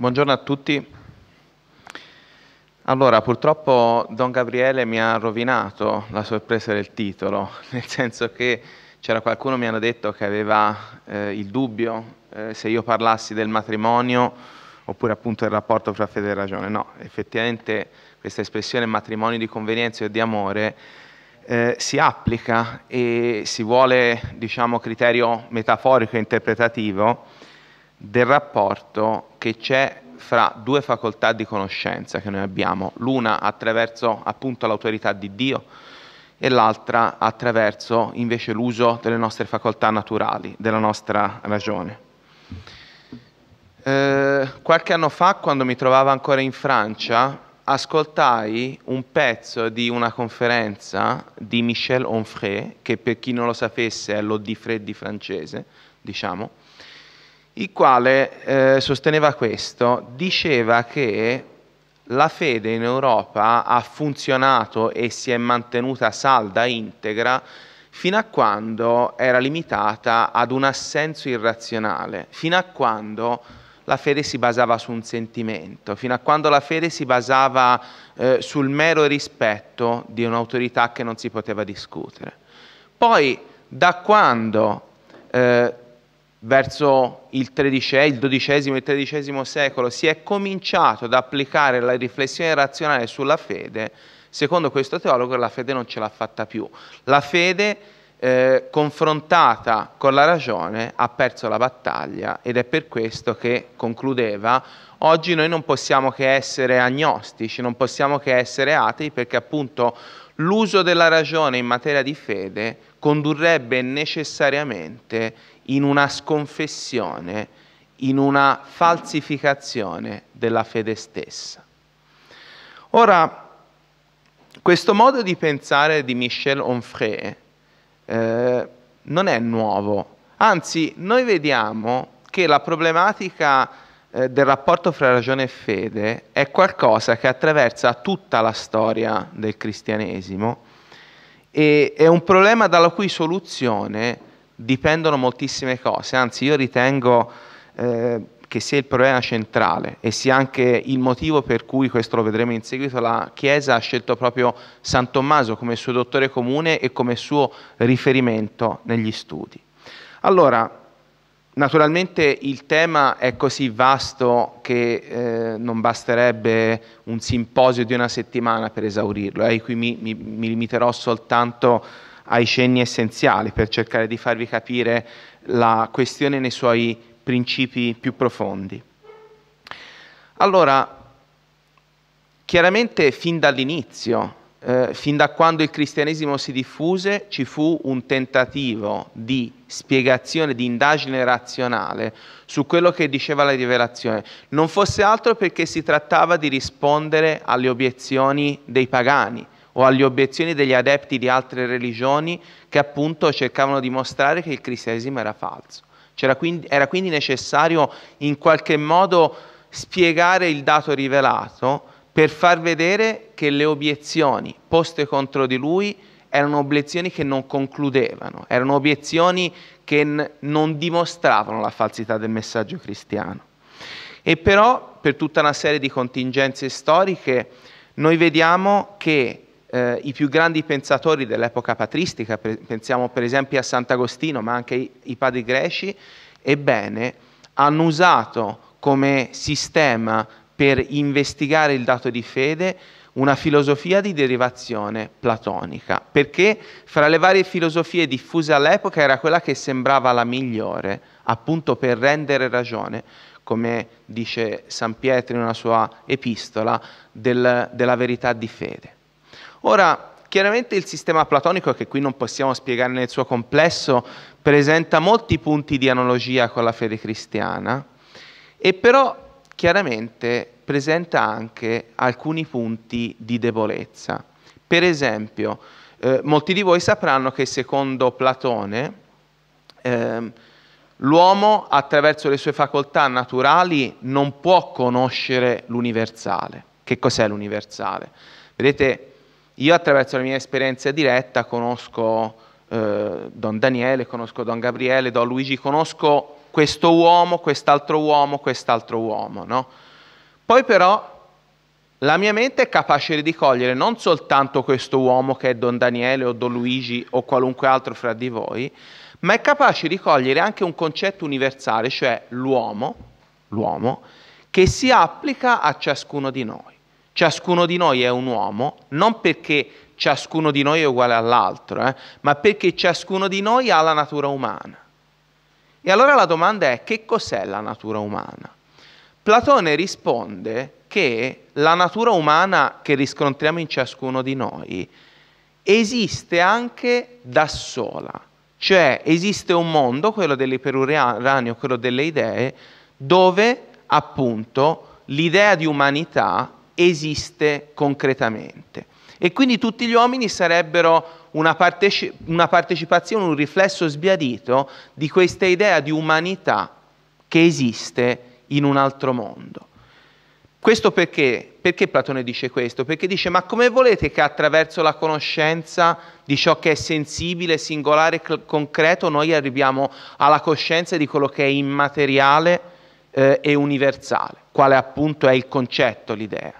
Buongiorno a tutti. Allora, purtroppo Don Gabriele mi ha rovinato la sorpresa del titolo, nel senso che c'era qualcuno mi hanno detto che aveva eh, il dubbio eh, se io parlassi del matrimonio oppure appunto del rapporto fra fede e ragione. No, effettivamente questa espressione matrimonio di convenienza e di amore eh, si applica e si vuole, diciamo, criterio metaforico e interpretativo del rapporto che c'è fra due facoltà di conoscenza che noi abbiamo, l'una attraverso appunto l'autorità di Dio e l'altra attraverso invece l'uso delle nostre facoltà naturali, della nostra ragione. Eh, qualche anno fa, quando mi trovavo ancora in Francia, ascoltai un pezzo di una conferenza di Michel Onfray, che per chi non lo sapesse è l'Odifred di francese, diciamo, il quale eh, sosteneva questo, diceva che la fede in Europa ha funzionato e si è mantenuta salda, integra, fino a quando era limitata ad un assenso irrazionale, fino a quando la fede si basava su un sentimento, fino a quando la fede si basava eh, sul mero rispetto di un'autorità che non si poteva discutere. Poi, da quando eh, verso il, il XII e XIII secolo si è cominciato ad applicare la riflessione razionale sulla fede, secondo questo teologo la fede non ce l'ha fatta più. La fede eh, confrontata con la ragione ha perso la battaglia ed è per questo che concludeva oggi noi non possiamo che essere agnostici, non possiamo che essere atei perché appunto l'uso della ragione in materia di fede condurrebbe necessariamente in una sconfessione, in una falsificazione della fede stessa. Ora, questo modo di pensare di Michel Onfray eh, non è nuovo, anzi noi vediamo che la problematica eh, del rapporto fra ragione e fede è qualcosa che attraversa tutta la storia del cristianesimo e è un problema dalla cui soluzione dipendono moltissime cose, anzi io ritengo eh, che sia il problema centrale e sia anche il motivo per cui, questo lo vedremo in seguito, la Chiesa ha scelto proprio San Tommaso come suo dottore comune e come suo riferimento negli studi. Allora, Naturalmente il tema è così vasto che eh, non basterebbe un simposio di una settimana per esaurirlo, eh, qui mi, mi, mi limiterò soltanto a ai cenni essenziali per cercare di farvi capire la questione nei suoi principi più profondi. Allora, chiaramente fin dall'inizio, eh, fin da quando il cristianesimo si diffuse, ci fu un tentativo di spiegazione, di indagine razionale su quello che diceva la rivelazione. Non fosse altro perché si trattava di rispondere alle obiezioni dei pagani, o alle obiezioni degli adepti di altre religioni che appunto cercavano di mostrare che il cristianesimo era falso. Quindi, era quindi necessario in qualche modo spiegare il dato rivelato per far vedere che le obiezioni poste contro di lui erano obiezioni che non concludevano, erano obiezioni che n- non dimostravano la falsità del messaggio cristiano. E però, per tutta una serie di contingenze storiche, noi vediamo che eh, i più grandi pensatori dell'epoca patristica, per, pensiamo per esempio a Sant'Agostino, ma anche i, i padri greci, ebbene hanno usato come sistema per investigare il dato di fede una filosofia di derivazione platonica, perché fra le varie filosofie diffuse all'epoca era quella che sembrava la migliore, appunto per rendere ragione, come dice San Pietro in una sua epistola, del, della verità di fede. Ora, chiaramente il sistema platonico, che qui non possiamo spiegare nel suo complesso, presenta molti punti di analogia con la fede cristiana, e però chiaramente presenta anche alcuni punti di debolezza. Per esempio, eh, molti di voi sapranno che secondo Platone eh, l'uomo attraverso le sue facoltà naturali non può conoscere l'universale. Che cos'è l'universale? Vedete, io attraverso la mia esperienza diretta conosco eh, Don Daniele, conosco Don Gabriele, Don Luigi, conosco questo uomo, quest'altro uomo, quest'altro uomo. No? Poi però la mia mente è capace di cogliere non soltanto questo uomo che è Don Daniele o Don Luigi o qualunque altro fra di voi, ma è capace di cogliere anche un concetto universale, cioè l'uomo, l'uomo che si applica a ciascuno di noi. Ciascuno di noi è un uomo, non perché ciascuno di noi è uguale all'altro, eh, ma perché ciascuno di noi ha la natura umana. E allora la domanda è che cos'è la natura umana? Platone risponde che la natura umana che riscontriamo in ciascuno di noi esiste anche da sola, cioè esiste un mondo, quello dell'iperuranio, quello delle idee, dove appunto l'idea di umanità esiste concretamente. E quindi tutti gli uomini sarebbero una, parteci- una partecipazione, un riflesso sbiadito di questa idea di umanità che esiste in un altro mondo. Questo perché? Perché Platone dice questo? Perché dice ma come volete che attraverso la conoscenza di ciò che è sensibile, singolare, concreto, noi arriviamo alla coscienza di quello che è immateriale eh, e universale, quale appunto è il concetto, l'idea.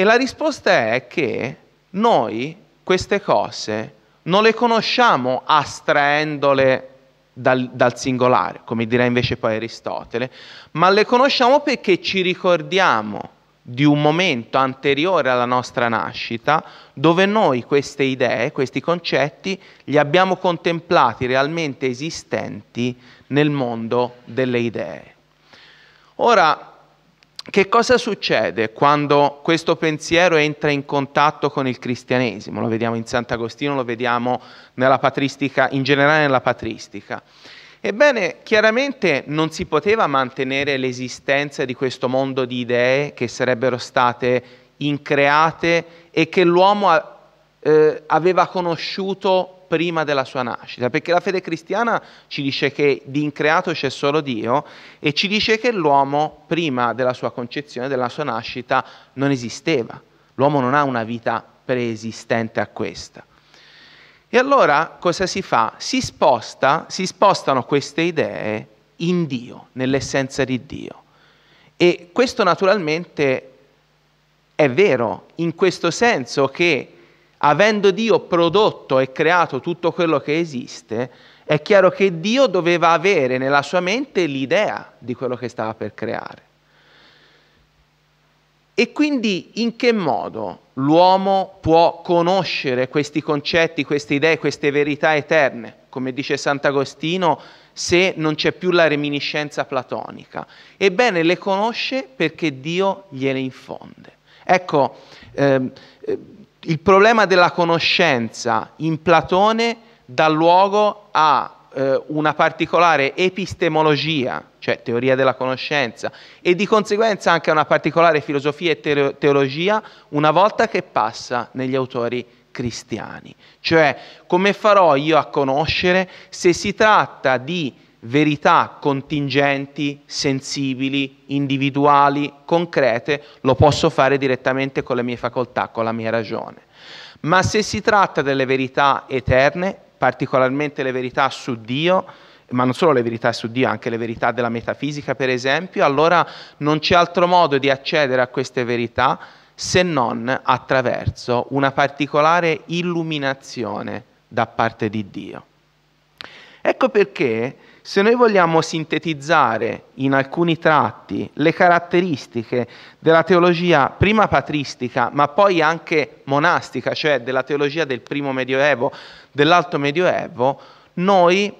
E la risposta è che noi queste cose non le conosciamo astraendole dal, dal, singolare, come dirà invece poi Aristotele, ma le conosciamo perché ci ricordiamo di un momento anteriore alla nostra nascita dove noi queste idee, questi concetti li abbiamo contemplati realmente esistenti nel mondo delle idee. Ora, che cosa succede quando questo pensiero entra in contatto con il cristianesimo? Lo vediamo in Sant'Agostino, lo vediamo in generale nella patristica. Ebbene, chiaramente non si poteva mantenere l'esistenza di questo mondo di idee che sarebbero state increate e che l'uomo eh, aveva conosciuto prima della sua nascita, perché la fede cristiana ci dice che di increato c'è solo Dio e ci dice che l'uomo prima della sua concezione, della sua nascita, non esisteva. L'uomo non ha una vita preesistente a questa. E allora cosa si fa? Si, sposta, si spostano queste idee in Dio, nell'essenza di Dio. E questo naturalmente è vero, in questo senso che avendo Dio prodotto e creato tutto quello che esiste, è chiaro che Dio doveva avere nella sua mente l'idea di quello che stava per creare. E quindi in che modo l'uomo può conoscere questi concetti, queste idee, queste verità eterne? Come dice Sant'Agostino, se non c'è più la reminiscenza platonica. Ebbene, le conosce perché Dio gliele infonde. Ecco, ehm, il problema della conoscenza in Platone dà luogo a eh, una particolare epistemologia, cioè teoria della conoscenza, e di conseguenza anche a una particolare filosofia e teologia una volta che passa negli autori cristiani. Cioè, come farò io a conoscere se si tratta di verità contingenti, sensibili, individuali, concrete, lo posso fare direttamente con le mie facoltà, con la mia ragione. Ma se si tratta delle verità eterne, particolarmente le verità su Dio, ma non solo le verità su Dio, anche le verità della metafisica, per esempio, allora non c'è altro modo di accedere a queste verità se non attraverso una particolare illuminazione da parte di Dio. Ecco perché se noi vogliamo sintetizzare in alcuni tratti le caratteristiche della teologia prima patristica, ma poi anche monastica, cioè della teologia del primo medioevo, dell'alto medioevo, noi,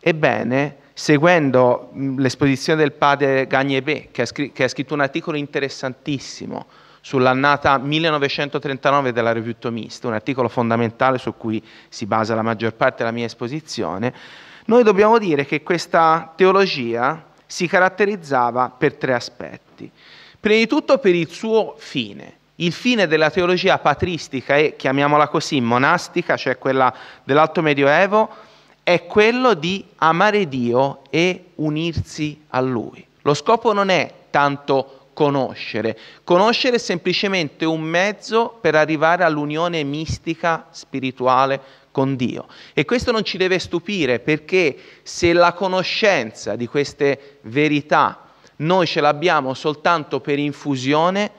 ebbene, seguendo l'esposizione del padre Gagnebé, che, che ha scritto un articolo interessantissimo sull'annata 1939 della Revue Thomiste, un articolo fondamentale su cui si basa la maggior parte della mia esposizione, noi dobbiamo dire che questa teologia si caratterizzava per tre aspetti. Prima di tutto per il suo fine. Il fine della teologia patristica e, chiamiamola così, monastica, cioè quella dell'Alto Medioevo, è quello di amare Dio e unirsi a Lui. Lo scopo non è tanto conoscere, conoscere è semplicemente un mezzo per arrivare all'unione mistica, spirituale con Dio. E questo non ci deve stupire perché se la conoscenza di queste verità noi ce l'abbiamo soltanto per infusione,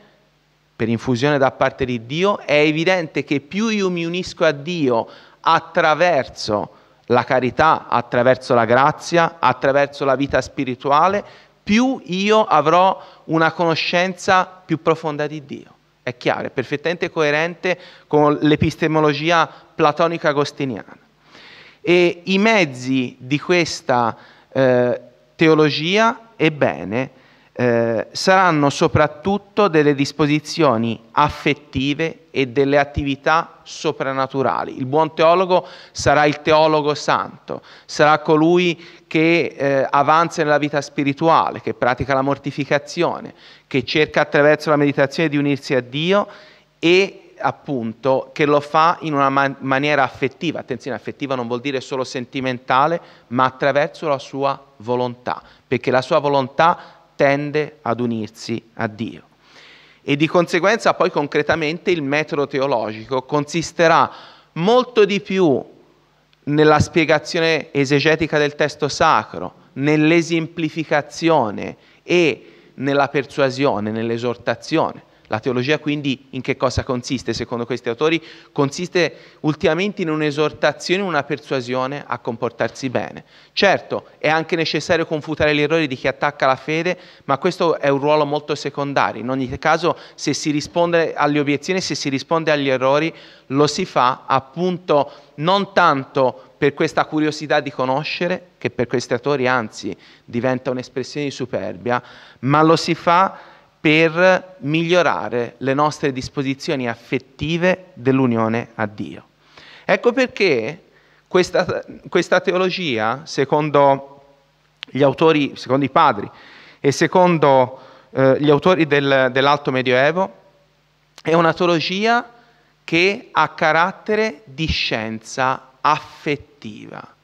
per infusione da parte di Dio, è evidente che più io mi unisco a Dio attraverso la carità, attraverso la grazia, attraverso la vita spirituale, più io avrò una conoscenza più profonda di Dio è chiaro, è perfettamente coerente con l'epistemologia platonica agostiniana. E i mezzi di questa eh, teologia, ebbene, eh, saranno soprattutto delle disposizioni affettive e delle attività sopranaturali. Il buon teologo sarà il teologo santo, sarà colui che eh, avanza nella vita spirituale, che pratica la mortificazione, che cerca attraverso la meditazione di unirsi a Dio e appunto che lo fa in una man- maniera affettiva, attenzione affettiva non vuol dire solo sentimentale, ma attraverso la sua volontà, perché la sua volontà tende ad unirsi a Dio. E di conseguenza poi concretamente il metodo teologico consisterà molto di più nella spiegazione esegetica del testo sacro, nell'esemplificazione e nella persuasione, nell'esortazione la teologia quindi in che cosa consiste secondo questi autori? Consiste ultimamente in un'esortazione, una persuasione a comportarsi bene. Certo, è anche necessario confutare gli errori di chi attacca la fede, ma questo è un ruolo molto secondario. In ogni caso, se si risponde alle obiezioni, se si risponde agli errori, lo si fa appunto non tanto per questa curiosità di conoscere, che per questi autori anzi diventa un'espressione di superbia, ma lo si fa per migliorare le nostre disposizioni affettive dell'unione a Dio. Ecco perché questa, questa teologia, secondo gli autori, secondo i padri e secondo eh, gli autori del, dell'Alto Medioevo, è una teologia che ha carattere di scienza affettiva.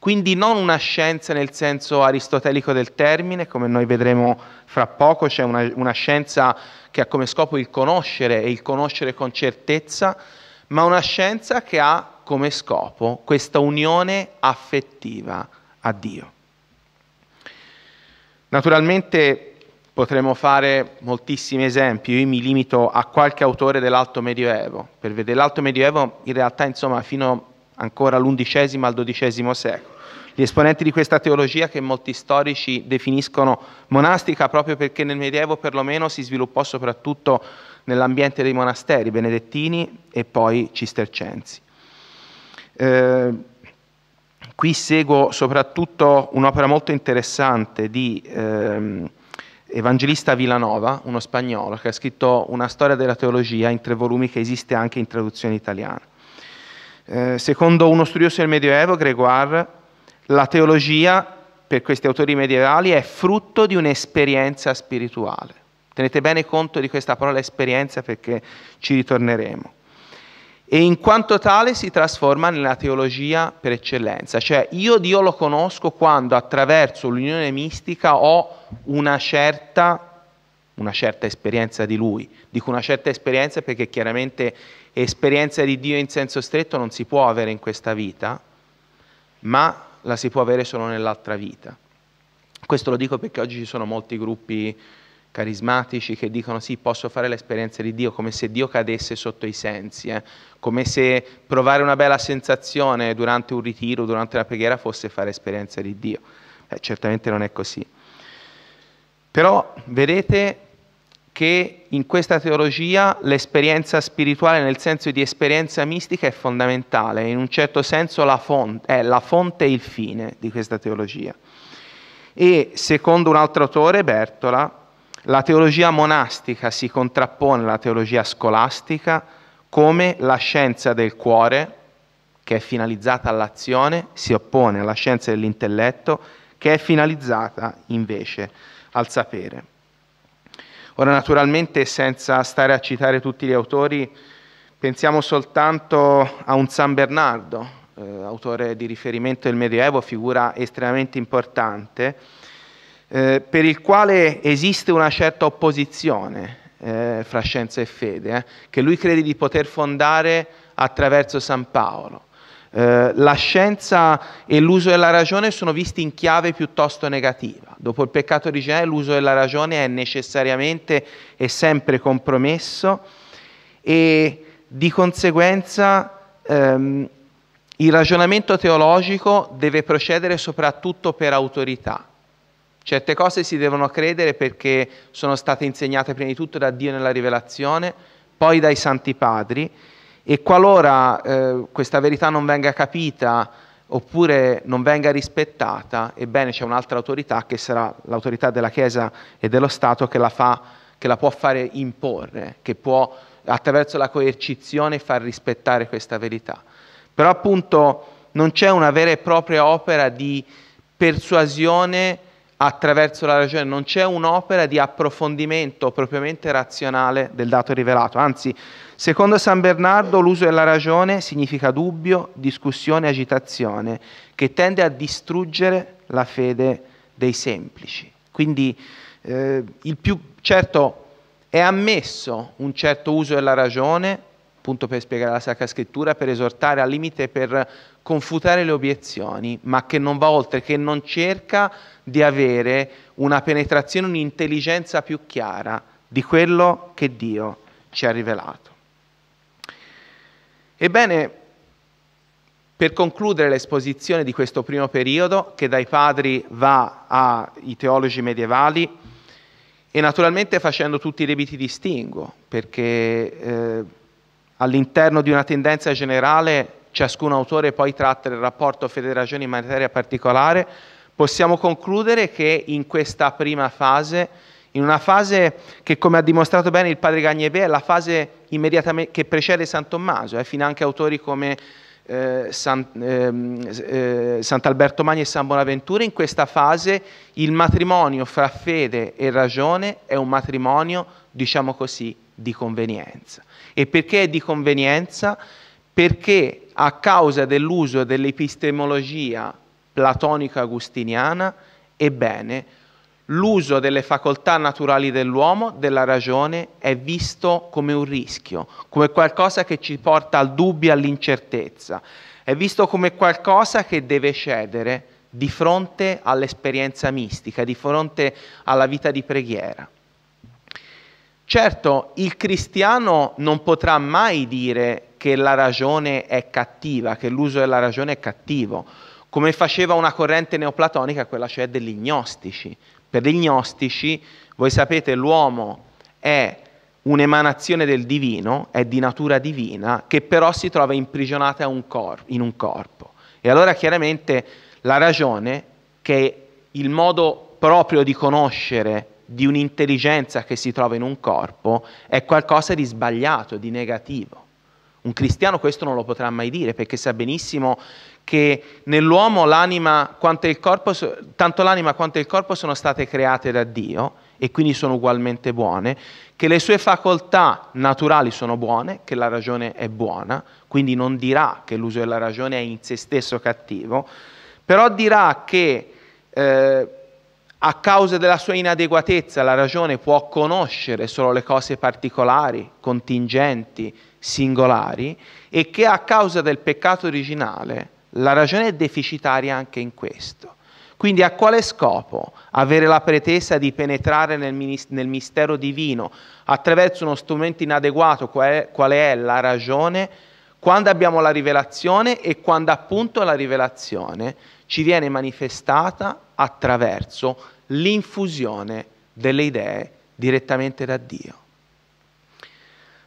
Quindi non una scienza nel senso aristotelico del termine, come noi vedremo fra poco, cioè una, una scienza che ha come scopo il conoscere e il conoscere con certezza, ma una scienza che ha come scopo questa unione affettiva a Dio. Naturalmente potremmo fare moltissimi esempi, io mi limito a qualche autore dell'Alto Medioevo, per vedere l'Alto Medioevo in realtà insomma fino ancora l'undicesimo al dodicesimo secolo. Gli esponenti di questa teologia che molti storici definiscono monastica proprio perché nel Medioevo perlomeno si sviluppò soprattutto nell'ambiente dei monasteri benedettini e poi cistercensi. Eh, qui seguo soprattutto un'opera molto interessante di ehm, Evangelista Villanova, uno spagnolo, che ha scritto una storia della teologia in tre volumi che esiste anche in traduzione italiana. Eh, secondo uno studioso del Medioevo, Gregoire, la teologia per questi autori medievali è frutto di un'esperienza spirituale. Tenete bene conto di questa parola esperienza perché ci ritorneremo. E in quanto tale si trasforma nella teologia per eccellenza, cioè io Dio lo conosco quando attraverso l'unione mistica ho una certa, una certa esperienza di Lui. Dico una certa esperienza perché chiaramente esperienza di Dio in senso stretto non si può avere in questa vita, ma la si può avere solo nell'altra vita. Questo lo dico perché oggi ci sono molti gruppi carismatici che dicono sì, posso fare l'esperienza di Dio come se Dio cadesse sotto i sensi, eh? come se provare una bella sensazione durante un ritiro, durante una preghiera fosse fare esperienza di Dio. Beh, certamente non è così. Però vedete che in questa teologia l'esperienza spirituale nel senso di esperienza mistica è fondamentale, in un certo senso la fonte, è la fonte e il fine di questa teologia. E secondo un altro autore, Bertola, la teologia monastica si contrappone alla teologia scolastica come la scienza del cuore, che è finalizzata all'azione, si oppone alla scienza dell'intelletto, che è finalizzata invece al sapere. Ora naturalmente senza stare a citare tutti gli autori, pensiamo soltanto a un San Bernardo, eh, autore di riferimento del Medioevo, figura estremamente importante, eh, per il quale esiste una certa opposizione eh, fra scienza e fede, eh, che lui crede di poter fondare attraverso San Paolo. Eh, la scienza e l'uso della ragione sono visti in chiave piuttosto negativa. Dopo il peccato originale l'uso della ragione è necessariamente e sempre compromesso e di conseguenza ehm, il ragionamento teologico deve procedere soprattutto per autorità. Certe cose si devono credere perché sono state insegnate prima di tutto da Dio nella rivelazione, poi dai santi padri e qualora eh, questa verità non venga capita oppure non venga rispettata, ebbene c'è un'altra autorità che sarà l'autorità della Chiesa e dello Stato che la, fa, che la può fare imporre, che può attraverso la coercizione far rispettare questa verità. Però appunto non c'è una vera e propria opera di persuasione attraverso la ragione, non c'è un'opera di approfondimento propriamente razionale del dato rivelato, anzi, secondo San Bernardo l'uso della ragione significa dubbio, discussione, agitazione, che tende a distruggere la fede dei semplici. Quindi eh, il più certo è ammesso un certo uso della ragione, appunto per spiegare la Sacra Scrittura, per esortare al limite per confutare le obiezioni, ma che non va oltre, che non cerca di avere una penetrazione, un'intelligenza più chiara di quello che Dio ci ha rivelato. Ebbene, per concludere l'esposizione di questo primo periodo, che dai padri va ai teologi medievali, e naturalmente facendo tutti i debiti distinguo, perché eh, all'interno di una tendenza generale ciascun autore poi tratta del rapporto federazione in materia particolare, possiamo concludere che in questa prima fase, in una fase che come ha dimostrato bene il padre Gagnebè è la fase che precede San Tommaso, eh, fino anche autori come eh, San, ehm, eh, Sant'Alberto Magni e San Bonaventura, in questa fase il matrimonio fra fede e ragione è un matrimonio, diciamo così, di convenienza. E perché è di convenienza? Perché a causa dell'uso dell'epistemologia platonico-agustiniana, ebbene, l'uso delle facoltà naturali dell'uomo, della ragione, è visto come un rischio, come qualcosa che ci porta al dubbio, all'incertezza, è visto come qualcosa che deve cedere di fronte all'esperienza mistica, di fronte alla vita di preghiera. Certo, il cristiano non potrà mai dire che la ragione è cattiva, che l'uso della ragione è cattivo, come faceva una corrente neoplatonica, quella cioè degli gnostici. Per gli gnostici, voi sapete, l'uomo è un'emanazione del divino, è di natura divina, che però si trova imprigionata un cor- in un corpo. E allora chiaramente la ragione, che è il modo proprio di conoscere di un'intelligenza che si trova in un corpo, è qualcosa di sbagliato, di negativo. Un cristiano questo non lo potrà mai dire perché sa benissimo che nell'uomo l'anima quanto il corpo, tanto l'anima quanto il corpo sono state create da Dio e quindi sono ugualmente buone, che le sue facoltà naturali sono buone, che la ragione è buona, quindi non dirà che l'uso della ragione è in se stesso cattivo, però dirà che eh, a causa della sua inadeguatezza la ragione può conoscere solo le cose particolari, contingenti, singolari e che a causa del peccato originale la ragione è deficitaria anche in questo. Quindi a quale scopo avere la pretesa di penetrare nel, nel mistero divino attraverso uno strumento inadeguato quale, quale è la ragione quando abbiamo la rivelazione e quando appunto la rivelazione ci viene manifestata attraverso l'infusione delle idee direttamente da Dio.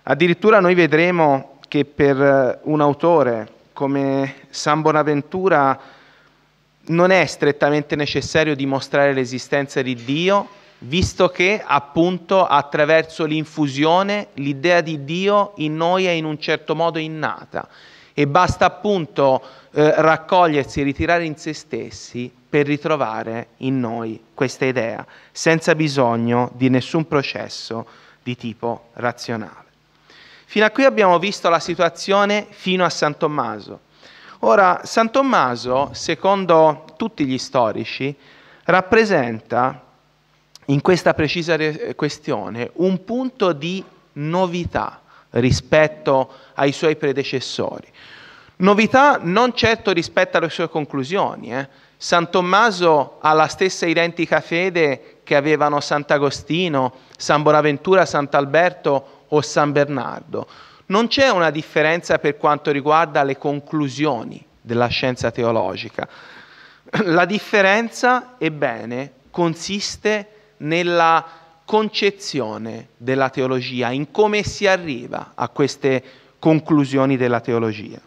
Addirittura noi vedremo che per eh, un autore come San Bonaventura non è strettamente necessario dimostrare l'esistenza di Dio, visto che appunto attraverso l'infusione l'idea di Dio in noi è in un certo modo innata e basta appunto eh, raccogliersi e ritirare in se stessi per ritrovare in noi questa idea, senza bisogno di nessun processo di tipo razionale. Fino a qui abbiamo visto la situazione fino a San Tommaso. Ora, San Tommaso, secondo tutti gli storici, rappresenta in questa precisa questione un punto di novità rispetto ai suoi predecessori. Novità non certo rispetto alle sue conclusioni. Eh. San Tommaso ha la stessa identica fede che avevano Sant'Agostino, San Bonaventura, Sant'Alberto o San Bernardo. Non c'è una differenza per quanto riguarda le conclusioni della scienza teologica. La differenza, ebbene, consiste nella concezione della teologia, in come si arriva a queste conclusioni della teologia.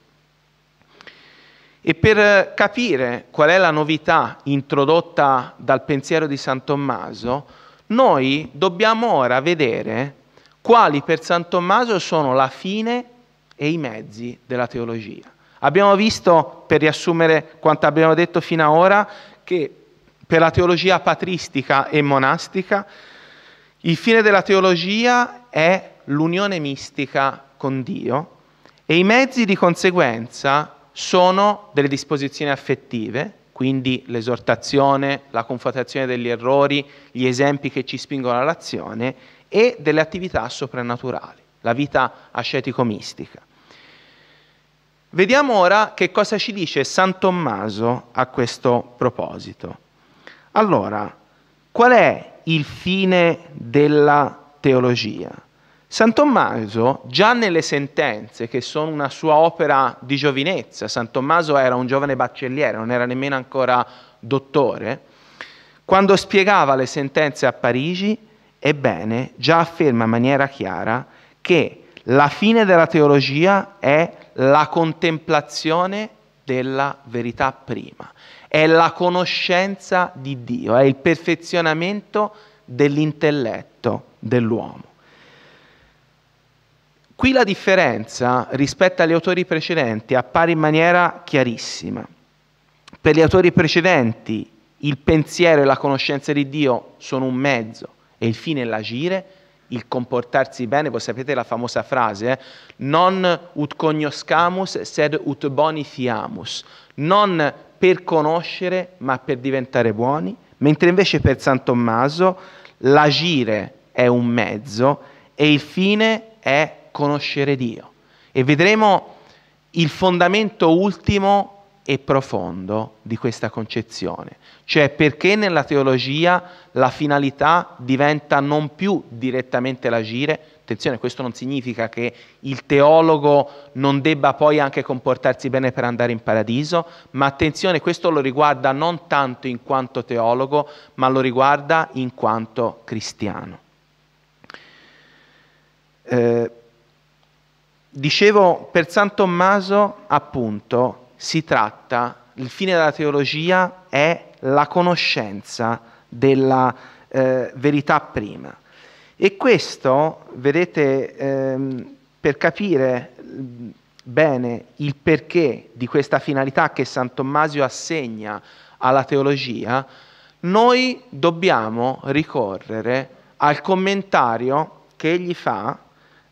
E per capire qual è la novità introdotta dal pensiero di San Tommaso, noi dobbiamo ora vedere quali per San Tommaso sono la fine e i mezzi della teologia. Abbiamo visto, per riassumere quanto abbiamo detto fino ad ora, che per la teologia patristica e monastica il fine della teologia è l'unione mistica con Dio e i mezzi di conseguenza sono delle disposizioni affettive, quindi l'esortazione, la confutazione degli errori, gli esempi che ci spingono all'azione e delle attività soprannaturali, la vita ascetico-mistica. Vediamo ora che cosa ci dice San Tommaso a questo proposito. Allora, qual è il fine della teologia? San Tommaso, già nelle sentenze, che sono una sua opera di giovinezza, San Tommaso era un giovane baccelliere, non era nemmeno ancora dottore, quando spiegava le sentenze a Parigi, Ebbene, già afferma in maniera chiara che la fine della teologia è la contemplazione della verità prima, è la conoscenza di Dio, è il perfezionamento dell'intelletto dell'uomo. Qui la differenza rispetto agli autori precedenti appare in maniera chiarissima. Per gli autori precedenti il pensiero e la conoscenza di Dio sono un mezzo, e il fine è l'agire, il comportarsi bene, voi sapete la famosa frase, eh? non ut cognoscamus, sed ut boni fiamus, non per conoscere, ma per diventare buoni, mentre invece per San Tommaso l'agire è un mezzo e il fine è conoscere Dio. E vedremo il fondamento ultimo e profondo di questa concezione, cioè perché nella teologia la finalità diventa non più direttamente l'agire, attenzione questo non significa che il teologo non debba poi anche comportarsi bene per andare in paradiso, ma attenzione questo lo riguarda non tanto in quanto teologo, ma lo riguarda in quanto cristiano. Eh, dicevo, per San Tommaso appunto si tratta, il fine della teologia è la conoscenza della eh, verità prima. E questo, vedete, ehm, per capire bene il perché di questa finalità che San Tommasio assegna alla teologia, noi dobbiamo ricorrere al commentario che egli fa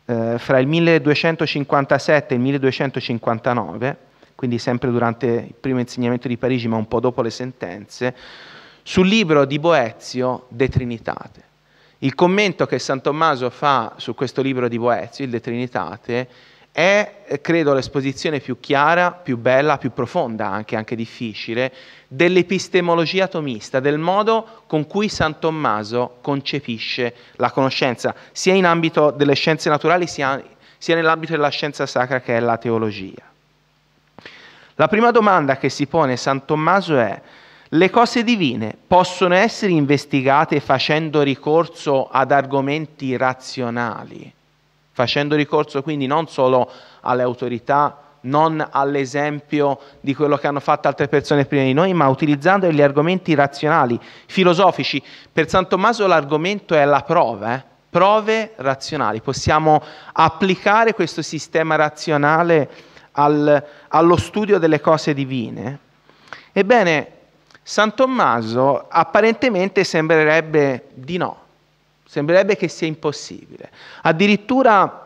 eh, fra il 1257 e il 1259 quindi sempre durante il primo insegnamento di Parigi, ma un po' dopo le sentenze, sul libro di Boezio De Trinitate. Il commento che San Tommaso fa su questo libro di Boezio, il De Trinitate, è, credo, l'esposizione più chiara, più bella, più profonda, anche, anche difficile, dell'epistemologia tomista, del modo con cui San Tommaso concepisce la conoscenza, sia in ambito delle scienze naturali, sia, sia nell'ambito della scienza sacra che è la teologia. La prima domanda che si pone San Tommaso è, le cose divine possono essere investigate facendo ricorso ad argomenti razionali, facendo ricorso quindi non solo alle autorità, non all'esempio di quello che hanno fatto altre persone prima di noi, ma utilizzando gli argomenti razionali, filosofici. Per San Tommaso l'argomento è la prova, eh? prove razionali. Possiamo applicare questo sistema razionale al, allo studio delle cose divine, ebbene San Tommaso apparentemente sembrerebbe di no, sembrerebbe che sia impossibile. Addirittura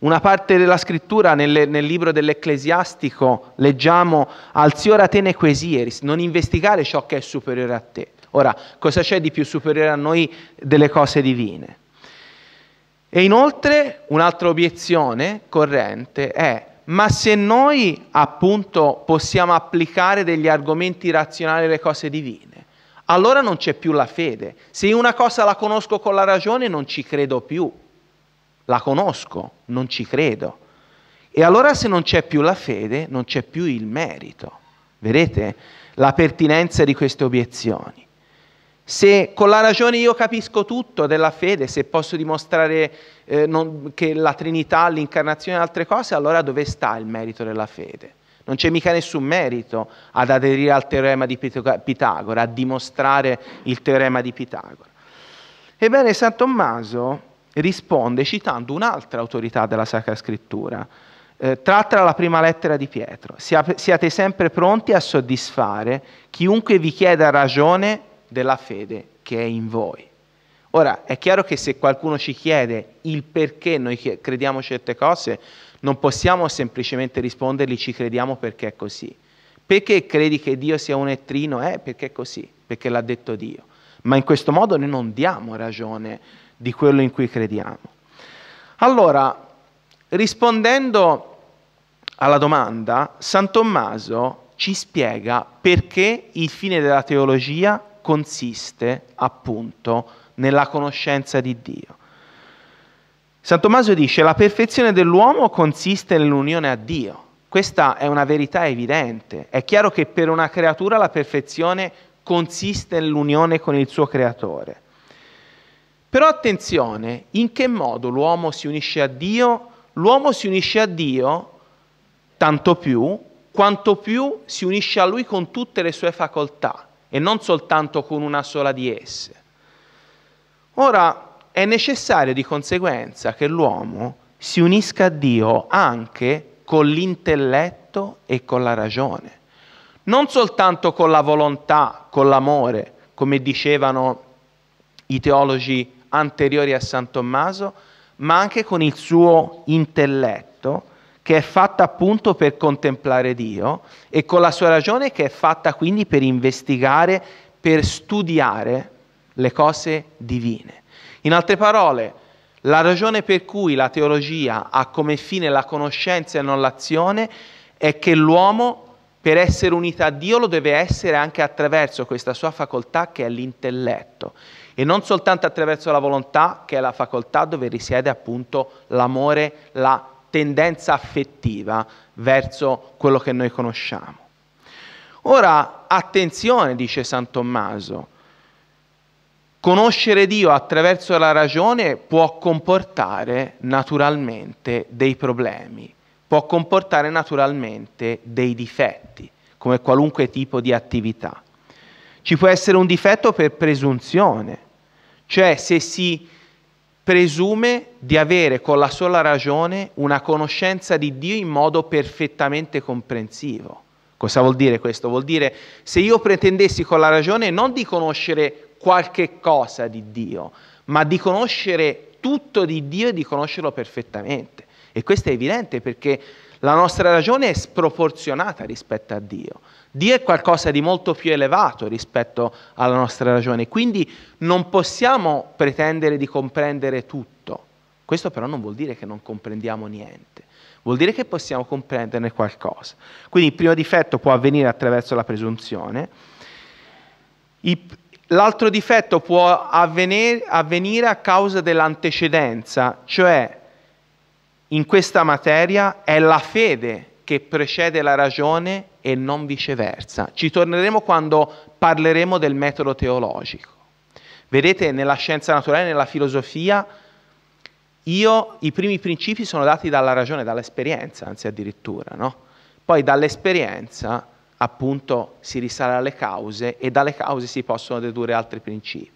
una parte della scrittura nel, nel libro dell'Ecclesiastico leggiamo «Alzi ora te ne quesieris, non investigare ciò che è superiore a te. Ora, cosa c'è di più superiore a noi delle cose divine? E inoltre un'altra obiezione corrente è ma se noi appunto possiamo applicare degli argomenti razionali alle cose divine, allora non c'è più la fede. Se una cosa la conosco con la ragione non ci credo più. La conosco, non ci credo. E allora se non c'è più la fede, non c'è più il merito. Vedete la pertinenza di queste obiezioni. Se con la ragione io capisco tutto della fede, se posso dimostrare eh, non, che la Trinità, l'incarnazione e altre cose, allora dove sta il merito della fede? Non c'è mica nessun merito ad aderire al teorema di Pitagora, a dimostrare il teorema di Pitagora. Ebbene, San Tommaso risponde citando un'altra autorità della Sacra Scrittura, eh, tratta dalla prima lettera di Pietro. Siate sempre pronti a soddisfare chiunque vi chieda ragione della fede che è in voi. Ora, è chiaro che se qualcuno ci chiede il perché noi crediamo certe cose, non possiamo semplicemente rispondergli ci crediamo perché è così. Perché credi che Dio sia un ettrino? Eh, perché è così, perché l'ha detto Dio. Ma in questo modo noi non diamo ragione di quello in cui crediamo. Allora, rispondendo alla domanda, San Tommaso ci spiega perché il fine della teologia consiste appunto nella conoscenza di Dio. San Tommaso dice la perfezione dell'uomo consiste nell'unione a Dio. Questa è una verità evidente. È chiaro che per una creatura la perfezione consiste nell'unione con il suo creatore. Però attenzione, in che modo l'uomo si unisce a Dio? L'uomo si unisce a Dio tanto più quanto più si unisce a Lui con tutte le sue facoltà e non soltanto con una sola di esse. Ora, è necessario di conseguenza che l'uomo si unisca a Dio anche con l'intelletto e con la ragione, non soltanto con la volontà, con l'amore, come dicevano i teologi anteriori a San Tommaso, ma anche con il suo intelletto che è fatta appunto per contemplare Dio e con la sua ragione che è fatta quindi per investigare, per studiare le cose divine. In altre parole, la ragione per cui la teologia ha come fine la conoscenza e non l'azione è che l'uomo per essere unito a Dio lo deve essere anche attraverso questa sua facoltà che è l'intelletto e non soltanto attraverso la volontà che è la facoltà dove risiede appunto l'amore, la tendenza affettiva verso quello che noi conosciamo. Ora, attenzione, dice San Tommaso, conoscere Dio attraverso la ragione può comportare naturalmente dei problemi, può comportare naturalmente dei difetti, come qualunque tipo di attività. Ci può essere un difetto per presunzione, cioè se si presume di avere con la sola ragione una conoscenza di Dio in modo perfettamente comprensivo. Cosa vuol dire questo? Vuol dire se io pretendessi con la ragione non di conoscere qualche cosa di Dio, ma di conoscere tutto di Dio e di conoscerlo perfettamente. E questo è evidente perché la nostra ragione è sproporzionata rispetto a Dio. Dio è qualcosa di molto più elevato rispetto alla nostra ragione, quindi non possiamo pretendere di comprendere tutto. Questo però non vuol dire che non comprendiamo niente, vuol dire che possiamo comprenderne qualcosa. Quindi il primo difetto può avvenire attraverso la presunzione, l'altro difetto può avvenire, a causa dell'antecedenza, cioè in questa materia è la fede che precede la ragione e non viceversa. Ci torneremo quando parleremo del metodo teologico. Vedete, nella scienza naturale, nella filosofia, io, i primi principi sono dati dalla ragione, dall'esperienza, anzi addirittura, no? Poi dall'esperienza, appunto, si risale alle cause e dalle cause si possono dedurre altri principi.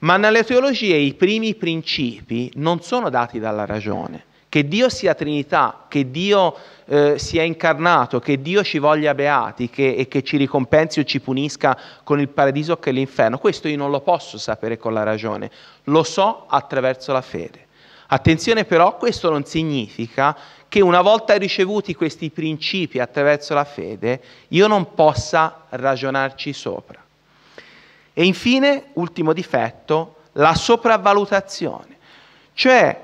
Ma nelle teologie i primi principi non sono dati dalla ragione, che Dio sia Trinità, che Dio eh, sia incarnato, che Dio ci voglia beati che, e che ci ricompensi o ci punisca con il paradiso che è l'inferno, questo io non lo posso sapere con la ragione, lo so attraverso la fede. Attenzione però, questo non significa che una volta ricevuti questi principi attraverso la fede, io non possa ragionarci sopra. E infine, ultimo difetto, la sopravvalutazione. Cioè,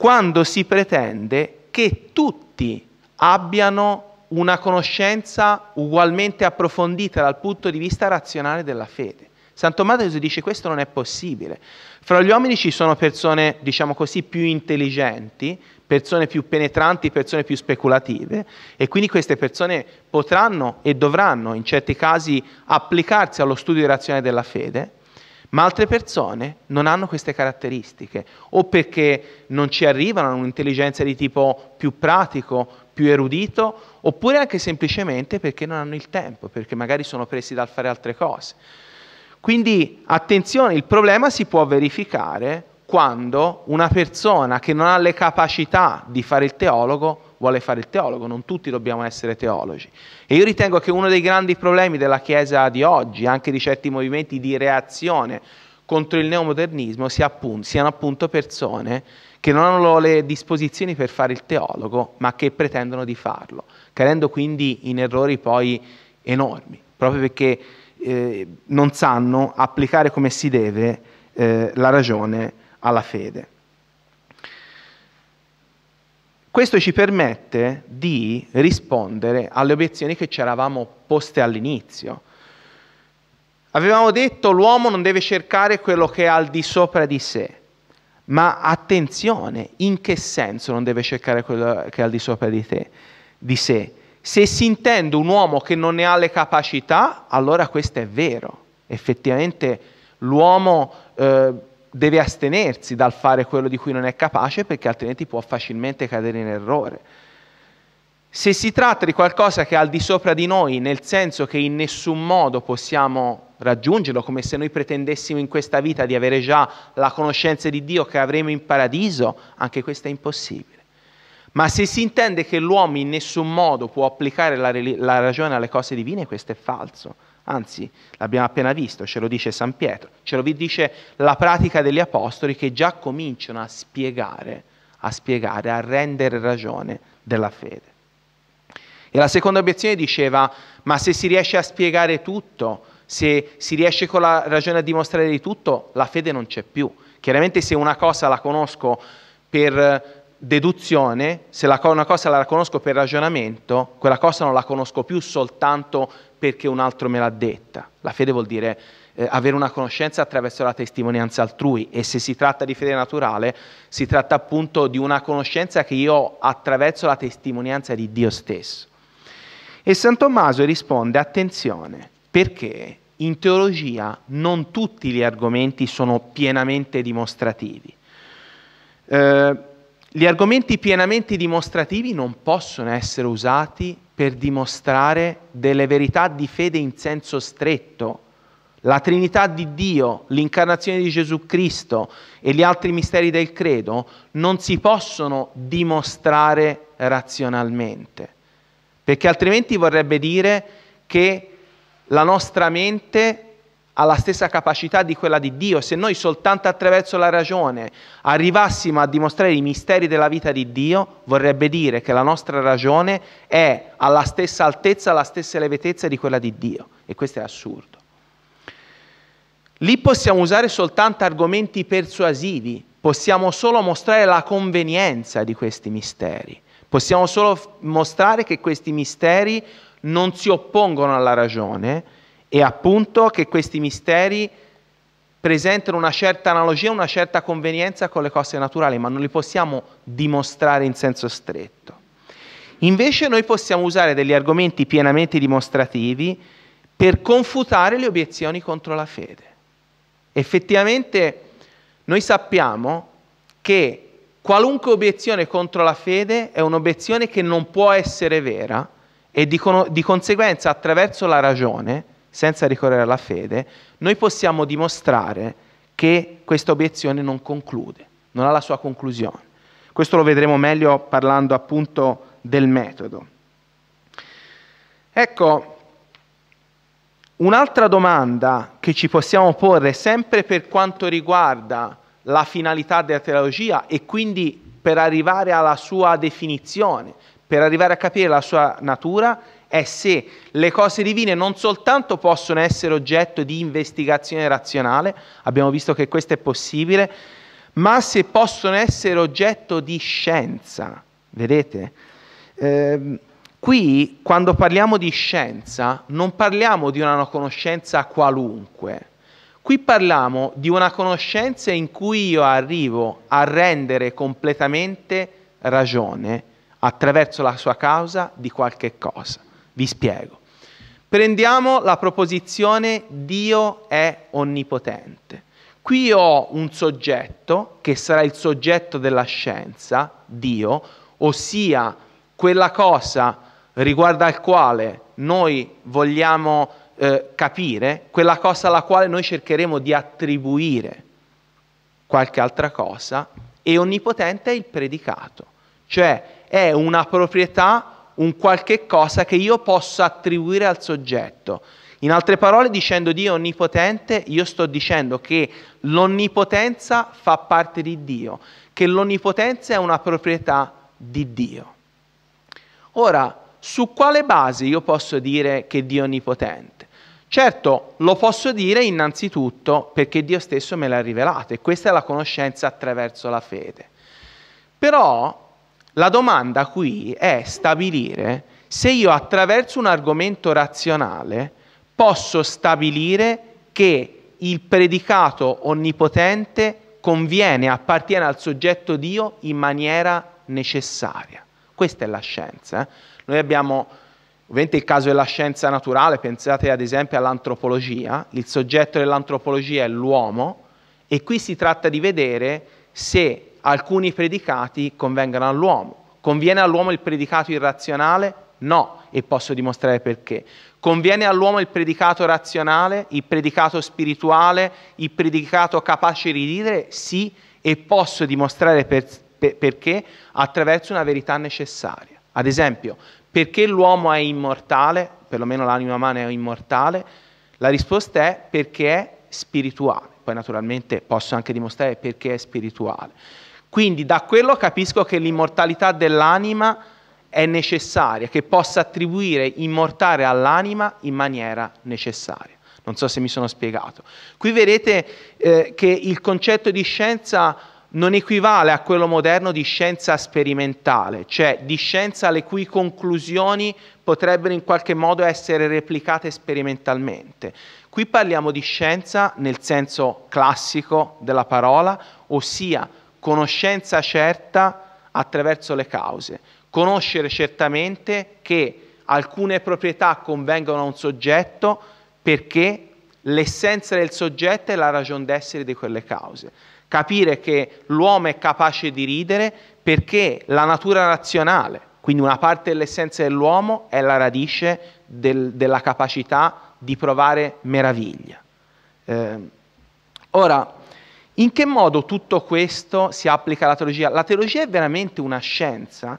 quando si pretende che tutti abbiano una conoscenza ugualmente approfondita dal punto di vista razionale della fede. San Tommaso dice questo non è possibile. Fra gli uomini ci sono persone, diciamo così, più intelligenti, persone più penetranti, persone più speculative e quindi queste persone potranno e dovranno in certi casi applicarsi allo studio razionale della fede, ma altre persone non hanno queste caratteristiche, o perché non ci arrivano, hanno un'intelligenza di tipo più pratico, più erudito, oppure anche semplicemente perché non hanno il tempo, perché magari sono presi dal fare altre cose. Quindi attenzione, il problema si può verificare quando una persona che non ha le capacità di fare il teologo vuole fare il teologo, non tutti dobbiamo essere teologi. E io ritengo che uno dei grandi problemi della Chiesa di oggi, anche di certi movimenti di reazione contro il neomodernismo, sia appunto, siano appunto persone che non hanno le disposizioni per fare il teologo, ma che pretendono di farlo, cadendo quindi in errori poi enormi, proprio perché eh, non sanno applicare come si deve eh, la ragione alla fede. Questo ci permette di rispondere alle obiezioni che ci eravamo poste all'inizio. Avevamo detto l'uomo non deve cercare quello che è al di sopra di sé, ma attenzione, in che senso non deve cercare quello che è al di sopra di, te, di sé? Se si intende un uomo che non ne ha le capacità, allora questo è vero. Effettivamente l'uomo eh, deve astenersi dal fare quello di cui non è capace perché altrimenti può facilmente cadere in errore. Se si tratta di qualcosa che è al di sopra di noi, nel senso che in nessun modo possiamo raggiungerlo, come se noi pretendessimo in questa vita di avere già la conoscenza di Dio che avremo in paradiso, anche questo è impossibile. Ma se si intende che l'uomo in nessun modo può applicare la, la ragione alle cose divine, questo è falso. Anzi, l'abbiamo appena visto, ce lo dice San Pietro, ce lo dice la pratica degli apostoli che già cominciano a spiegare, a spiegare, a rendere ragione della fede. E la seconda obiezione diceva, ma se si riesce a spiegare tutto, se si riesce con la ragione a dimostrare di tutto, la fede non c'è più. Chiaramente se una cosa la conosco per deduzione, se una cosa la conosco per ragionamento, quella cosa non la conosco più soltanto perché un altro me l'ha detta. La fede vuol dire eh, avere una conoscenza attraverso la testimonianza altrui e se si tratta di fede naturale si tratta appunto di una conoscenza che io ho attraverso la testimonianza di Dio stesso. E San Tommaso risponde attenzione perché in teologia non tutti gli argomenti sono pienamente dimostrativi. Eh, gli argomenti pienamente dimostrativi non possono essere usati per dimostrare delle verità di fede in senso stretto. La Trinità di Dio, l'incarnazione di Gesù Cristo e gli altri misteri del credo non si possono dimostrare razionalmente, perché altrimenti vorrebbe dire che la nostra mente ha la stessa capacità di quella di Dio, se noi soltanto attraverso la ragione arrivassimo a dimostrare i misteri della vita di Dio, vorrebbe dire che la nostra ragione è alla stessa altezza, alla stessa elevatezza di quella di Dio. E questo è assurdo. Lì possiamo usare soltanto argomenti persuasivi, possiamo solo mostrare la convenienza di questi misteri, possiamo solo mostrare che questi misteri non si oppongono alla ragione, e appunto che questi misteri presentano una certa analogia, una certa convenienza con le cose naturali, ma non li possiamo dimostrare in senso stretto. Invece noi possiamo usare degli argomenti pienamente dimostrativi per confutare le obiezioni contro la fede. Effettivamente noi sappiamo che qualunque obiezione contro la fede è un'obiezione che non può essere vera e di, con- di conseguenza attraverso la ragione senza ricorrere alla fede, noi possiamo dimostrare che questa obiezione non conclude, non ha la sua conclusione. Questo lo vedremo meglio parlando appunto del metodo. Ecco, un'altra domanda che ci possiamo porre sempre per quanto riguarda la finalità della teologia e quindi per arrivare alla sua definizione, per arrivare a capire la sua natura, è eh se le cose divine non soltanto possono essere oggetto di investigazione razionale, abbiamo visto che questo è possibile, ma se possono essere oggetto di scienza. Vedete? Eh, qui, quando parliamo di scienza, non parliamo di una conoscenza qualunque. Qui parliamo di una conoscenza in cui io arrivo a rendere completamente ragione attraverso la sua causa di qualche cosa. Vi spiego. Prendiamo la proposizione Dio è onnipotente. Qui ho un soggetto che sarà il soggetto della scienza, Dio, ossia quella cosa riguardo al quale noi vogliamo eh, capire, quella cosa alla quale noi cercheremo di attribuire qualche altra cosa, e onnipotente è il predicato, cioè è una proprietà un qualche cosa che io possa attribuire al soggetto. In altre parole, dicendo Dio onnipotente, io sto dicendo che l'onnipotenza fa parte di Dio, che l'onnipotenza è una proprietà di Dio. Ora, su quale base io posso dire che Dio è onnipotente? Certo, lo posso dire innanzitutto perché Dio stesso me l'ha rivelato e questa è la conoscenza attraverso la fede. Però la domanda qui è stabilire se io attraverso un argomento razionale posso stabilire che il predicato onnipotente conviene, appartiene al soggetto Dio in maniera necessaria. Questa è la scienza. Eh? Noi abbiamo ovviamente il caso della scienza naturale, pensate ad esempio all'antropologia, il soggetto dell'antropologia è l'uomo e qui si tratta di vedere se alcuni predicati convengano all'uomo. Conviene all'uomo il predicato irrazionale? No, e posso dimostrare perché. Conviene all'uomo il predicato razionale, il predicato spirituale, il predicato capace di dire sì, e posso dimostrare per, per, perché attraverso una verità necessaria. Ad esempio, perché l'uomo è immortale, perlomeno l'anima umana è immortale? La risposta è perché è spirituale. Poi naturalmente posso anche dimostrare perché è spirituale. Quindi da quello capisco che l'immortalità dell'anima è necessaria, che possa attribuire immortale all'anima in maniera necessaria. Non so se mi sono spiegato. Qui vedete eh, che il concetto di scienza non equivale a quello moderno di scienza sperimentale, cioè di scienza le cui conclusioni potrebbero in qualche modo essere replicate sperimentalmente. Qui parliamo di scienza nel senso classico della parola, ossia conoscenza certa attraverso le cause, conoscere certamente che alcune proprietà convengono a un soggetto perché l'essenza del soggetto è la ragion d'essere di quelle cause, capire che l'uomo è capace di ridere perché la natura razionale, quindi una parte dell'essenza dell'uomo, è la radice del, della capacità di provare meraviglia. Eh, ora, in che modo tutto questo si applica alla teologia? La teologia è veramente una scienza?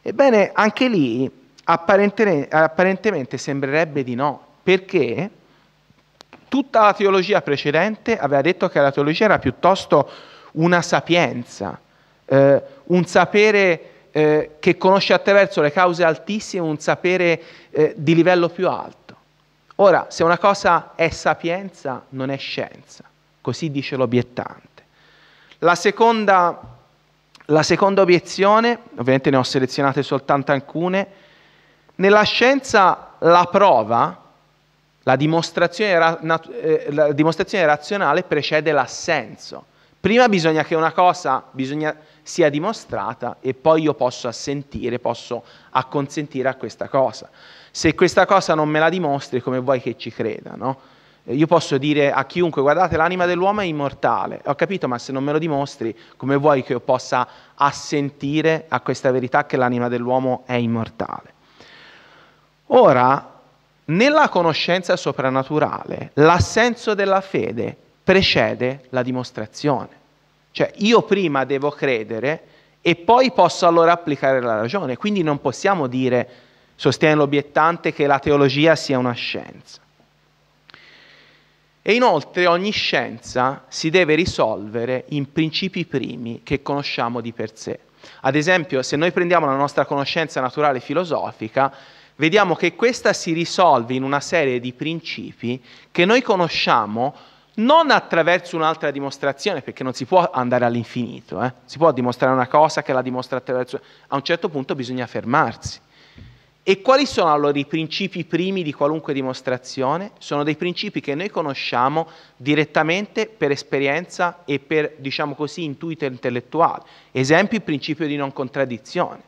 Ebbene, anche lì apparentemente sembrerebbe di no, perché tutta la teologia precedente aveva detto che la teologia era piuttosto una sapienza, eh, un sapere eh, che conosce attraverso le cause altissime, un sapere eh, di livello più alto. Ora, se una cosa è sapienza, non è scienza. Così dice l'obiettante. La seconda, la seconda obiezione, ovviamente ne ho selezionate soltanto alcune, nella scienza la prova, la dimostrazione, eh, la dimostrazione razionale precede l'assenso. Prima bisogna che una cosa bisogna, sia dimostrata e poi io posso assentire, posso acconsentire a questa cosa. Se questa cosa non me la dimostri, come vuoi che ci creda, no? Eh, io posso dire a chiunque, guardate, l'anima dell'uomo è immortale. Ho capito, ma se non me lo dimostri, come vuoi che io possa assentire a questa verità che l'anima dell'uomo è immortale? Ora, nella conoscenza soprannaturale, l'assenso della fede precede la dimostrazione. Cioè, io prima devo credere e poi posso allora applicare la ragione. Quindi non possiamo dire, sostiene l'obiettante, che la teologia sia una scienza. E inoltre ogni scienza si deve risolvere in principi primi che conosciamo di per sé. Ad esempio, se noi prendiamo la nostra conoscenza naturale filosofica, vediamo che questa si risolve in una serie di principi che noi conosciamo non attraverso un'altra dimostrazione, perché non si può andare all'infinito, eh? si può dimostrare una cosa che la dimostra attraverso... A un certo punto bisogna fermarsi. E quali sono allora i principi primi di qualunque dimostrazione? Sono dei principi che noi conosciamo direttamente per esperienza e per, diciamo così, intuito intellettuale. Esempio il principio di non contraddizione.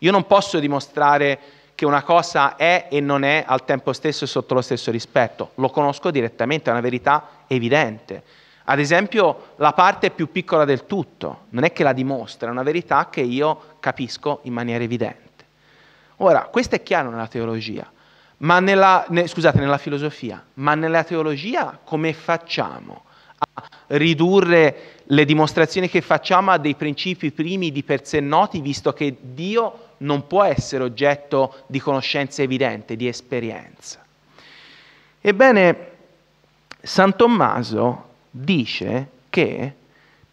Io non posso dimostrare che una cosa è e non è al tempo stesso e sotto lo stesso rispetto, lo conosco direttamente, è una verità evidente. Ad esempio la parte più piccola del tutto, non è che la dimostra, è una verità che io capisco in maniera evidente. Ora, questo è chiaro nella teologia, ma nella, ne, scusate, nella filosofia, ma nella teologia come facciamo a ridurre le dimostrazioni che facciamo a dei principi primi di per sé noti, visto che Dio non può essere oggetto di conoscenza evidente, di esperienza? Ebbene, San Tommaso dice che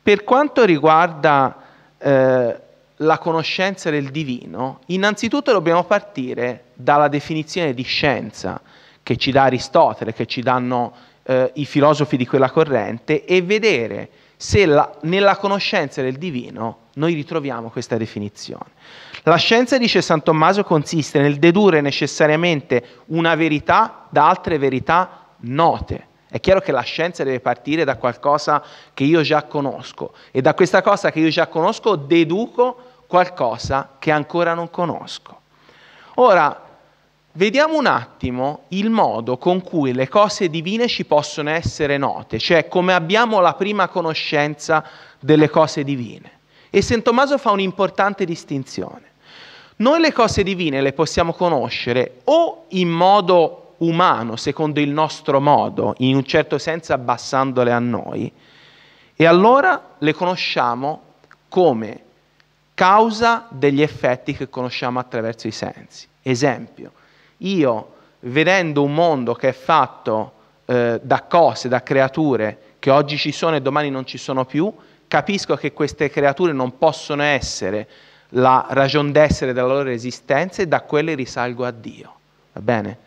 per quanto riguarda eh, la conoscenza del divino, innanzitutto dobbiamo partire dalla definizione di scienza che ci dà Aristotele, che ci danno eh, i filosofi di quella corrente e vedere se la, nella conoscenza del divino noi ritroviamo questa definizione. La scienza, dice San Tommaso, consiste nel dedurre necessariamente una verità da altre verità note. È chiaro che la scienza deve partire da qualcosa che io già conosco e da questa cosa che io già conosco deduco qualcosa che ancora non conosco. Ora, vediamo un attimo il modo con cui le cose divine ci possono essere note, cioè come abbiamo la prima conoscenza delle cose divine. E San Tommaso fa un'importante distinzione. Noi le cose divine le possiamo conoscere o in modo umano, secondo il nostro modo, in un certo senso abbassandole a noi, e allora le conosciamo come causa degli effetti che conosciamo attraverso i sensi. Esempio, io vedendo un mondo che è fatto eh, da cose, da creature che oggi ci sono e domani non ci sono più, capisco che queste creature non possono essere la ragion d'essere della loro esistenza e da quelle risalgo a Dio. Va bene?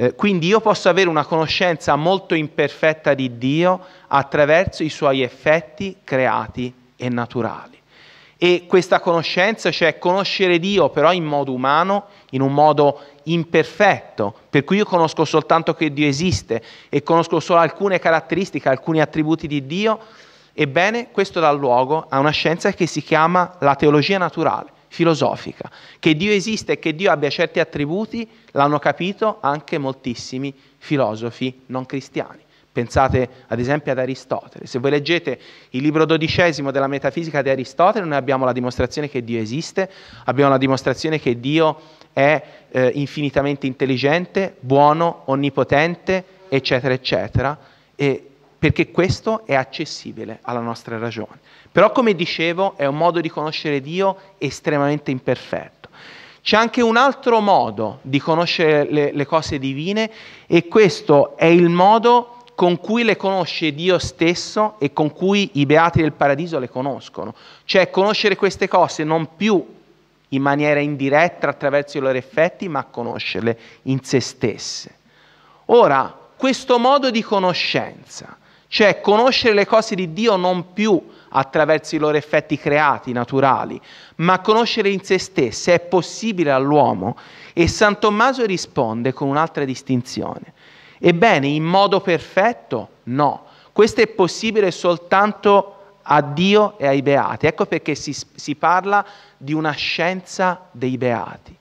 Eh, quindi io posso avere una conoscenza molto imperfetta di Dio attraverso i suoi effetti creati e naturali. E questa conoscenza, cioè conoscere Dio però in modo umano, in un modo imperfetto, per cui io conosco soltanto che Dio esiste e conosco solo alcune caratteristiche, alcuni attributi di Dio, ebbene questo dà luogo a una scienza che si chiama la teologia naturale filosofica. Che Dio esiste e che Dio abbia certi attributi l'hanno capito anche moltissimi filosofi non cristiani. Pensate ad esempio ad Aristotele. Se voi leggete il libro dodicesimo della metafisica di Aristotele, noi abbiamo la dimostrazione che Dio esiste, abbiamo la dimostrazione che Dio è eh, infinitamente intelligente, buono, onnipotente, eccetera, eccetera. E perché questo è accessibile alla nostra ragione. Però come dicevo è un modo di conoscere Dio estremamente imperfetto. C'è anche un altro modo di conoscere le, le cose divine e questo è il modo con cui le conosce Dio stesso e con cui i beati del paradiso le conoscono. Cioè conoscere queste cose non più in maniera indiretta attraverso i loro effetti, ma conoscerle in se stesse. Ora, questo modo di conoscenza cioè conoscere le cose di Dio non più attraverso i loro effetti creati, naturali, ma conoscere in se stesse è possibile all'uomo. E San Tommaso risponde con un'altra distinzione. Ebbene, in modo perfetto? No. Questo è possibile soltanto a Dio e ai beati. Ecco perché si, si parla di una scienza dei beati.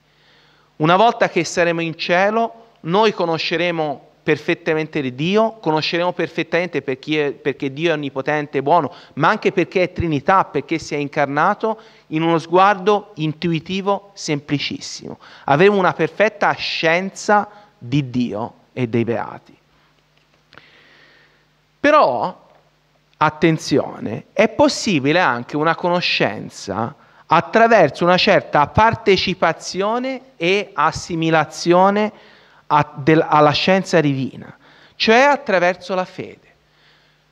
Una volta che saremo in cielo, noi conosceremo perfettamente Dio, conosceremo perfettamente perché, perché Dio è onnipotente e buono, ma anche perché è Trinità, perché si è incarnato in uno sguardo intuitivo semplicissimo. Avremo una perfetta scienza di Dio e dei beati. Però, attenzione, è possibile anche una conoscenza attraverso una certa partecipazione e assimilazione a, del, alla scienza divina, cioè attraverso la fede.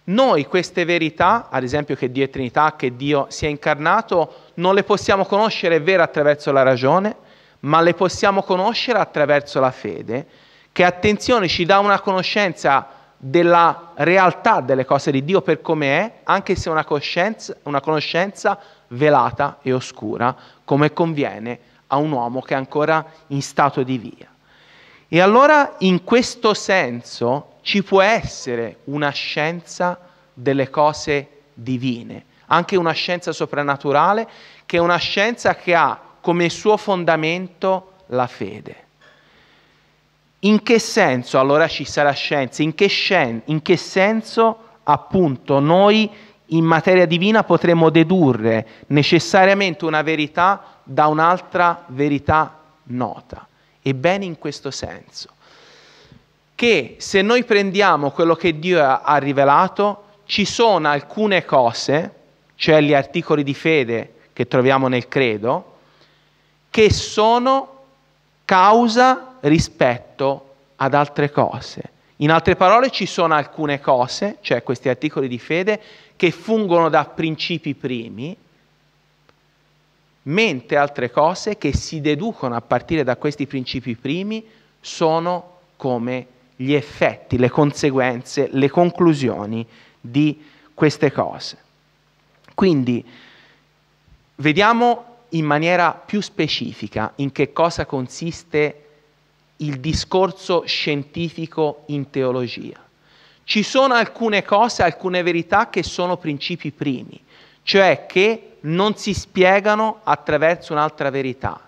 Noi queste verità, ad esempio che Dio è Trinità, che Dio si è incarnato, non le possiamo conoscere, è vero, attraverso la ragione, ma le possiamo conoscere attraverso la fede, che attenzione ci dà una conoscenza della realtà delle cose di Dio per come è, anche se una, una conoscenza velata e oscura, come conviene a un uomo che è ancora in stato di via. E allora in questo senso ci può essere una scienza delle cose divine, anche una scienza soprannaturale che è una scienza che ha come suo fondamento la fede. In che senso allora ci sarà scienza? In che, scien- in che senso appunto noi in materia divina potremmo dedurre necessariamente una verità da un'altra verità nota? Ebbene in questo senso, che se noi prendiamo quello che Dio ha rivelato, ci sono alcune cose, cioè gli articoli di fede che troviamo nel credo, che sono causa rispetto ad altre cose. In altre parole ci sono alcune cose, cioè questi articoli di fede, che fungono da principi primi mentre altre cose che si deducono a partire da questi principi primi sono come gli effetti, le conseguenze, le conclusioni di queste cose. Quindi vediamo in maniera più specifica in che cosa consiste il discorso scientifico in teologia. Ci sono alcune cose, alcune verità che sono principi primi, cioè che non si spiegano attraverso un'altra verità.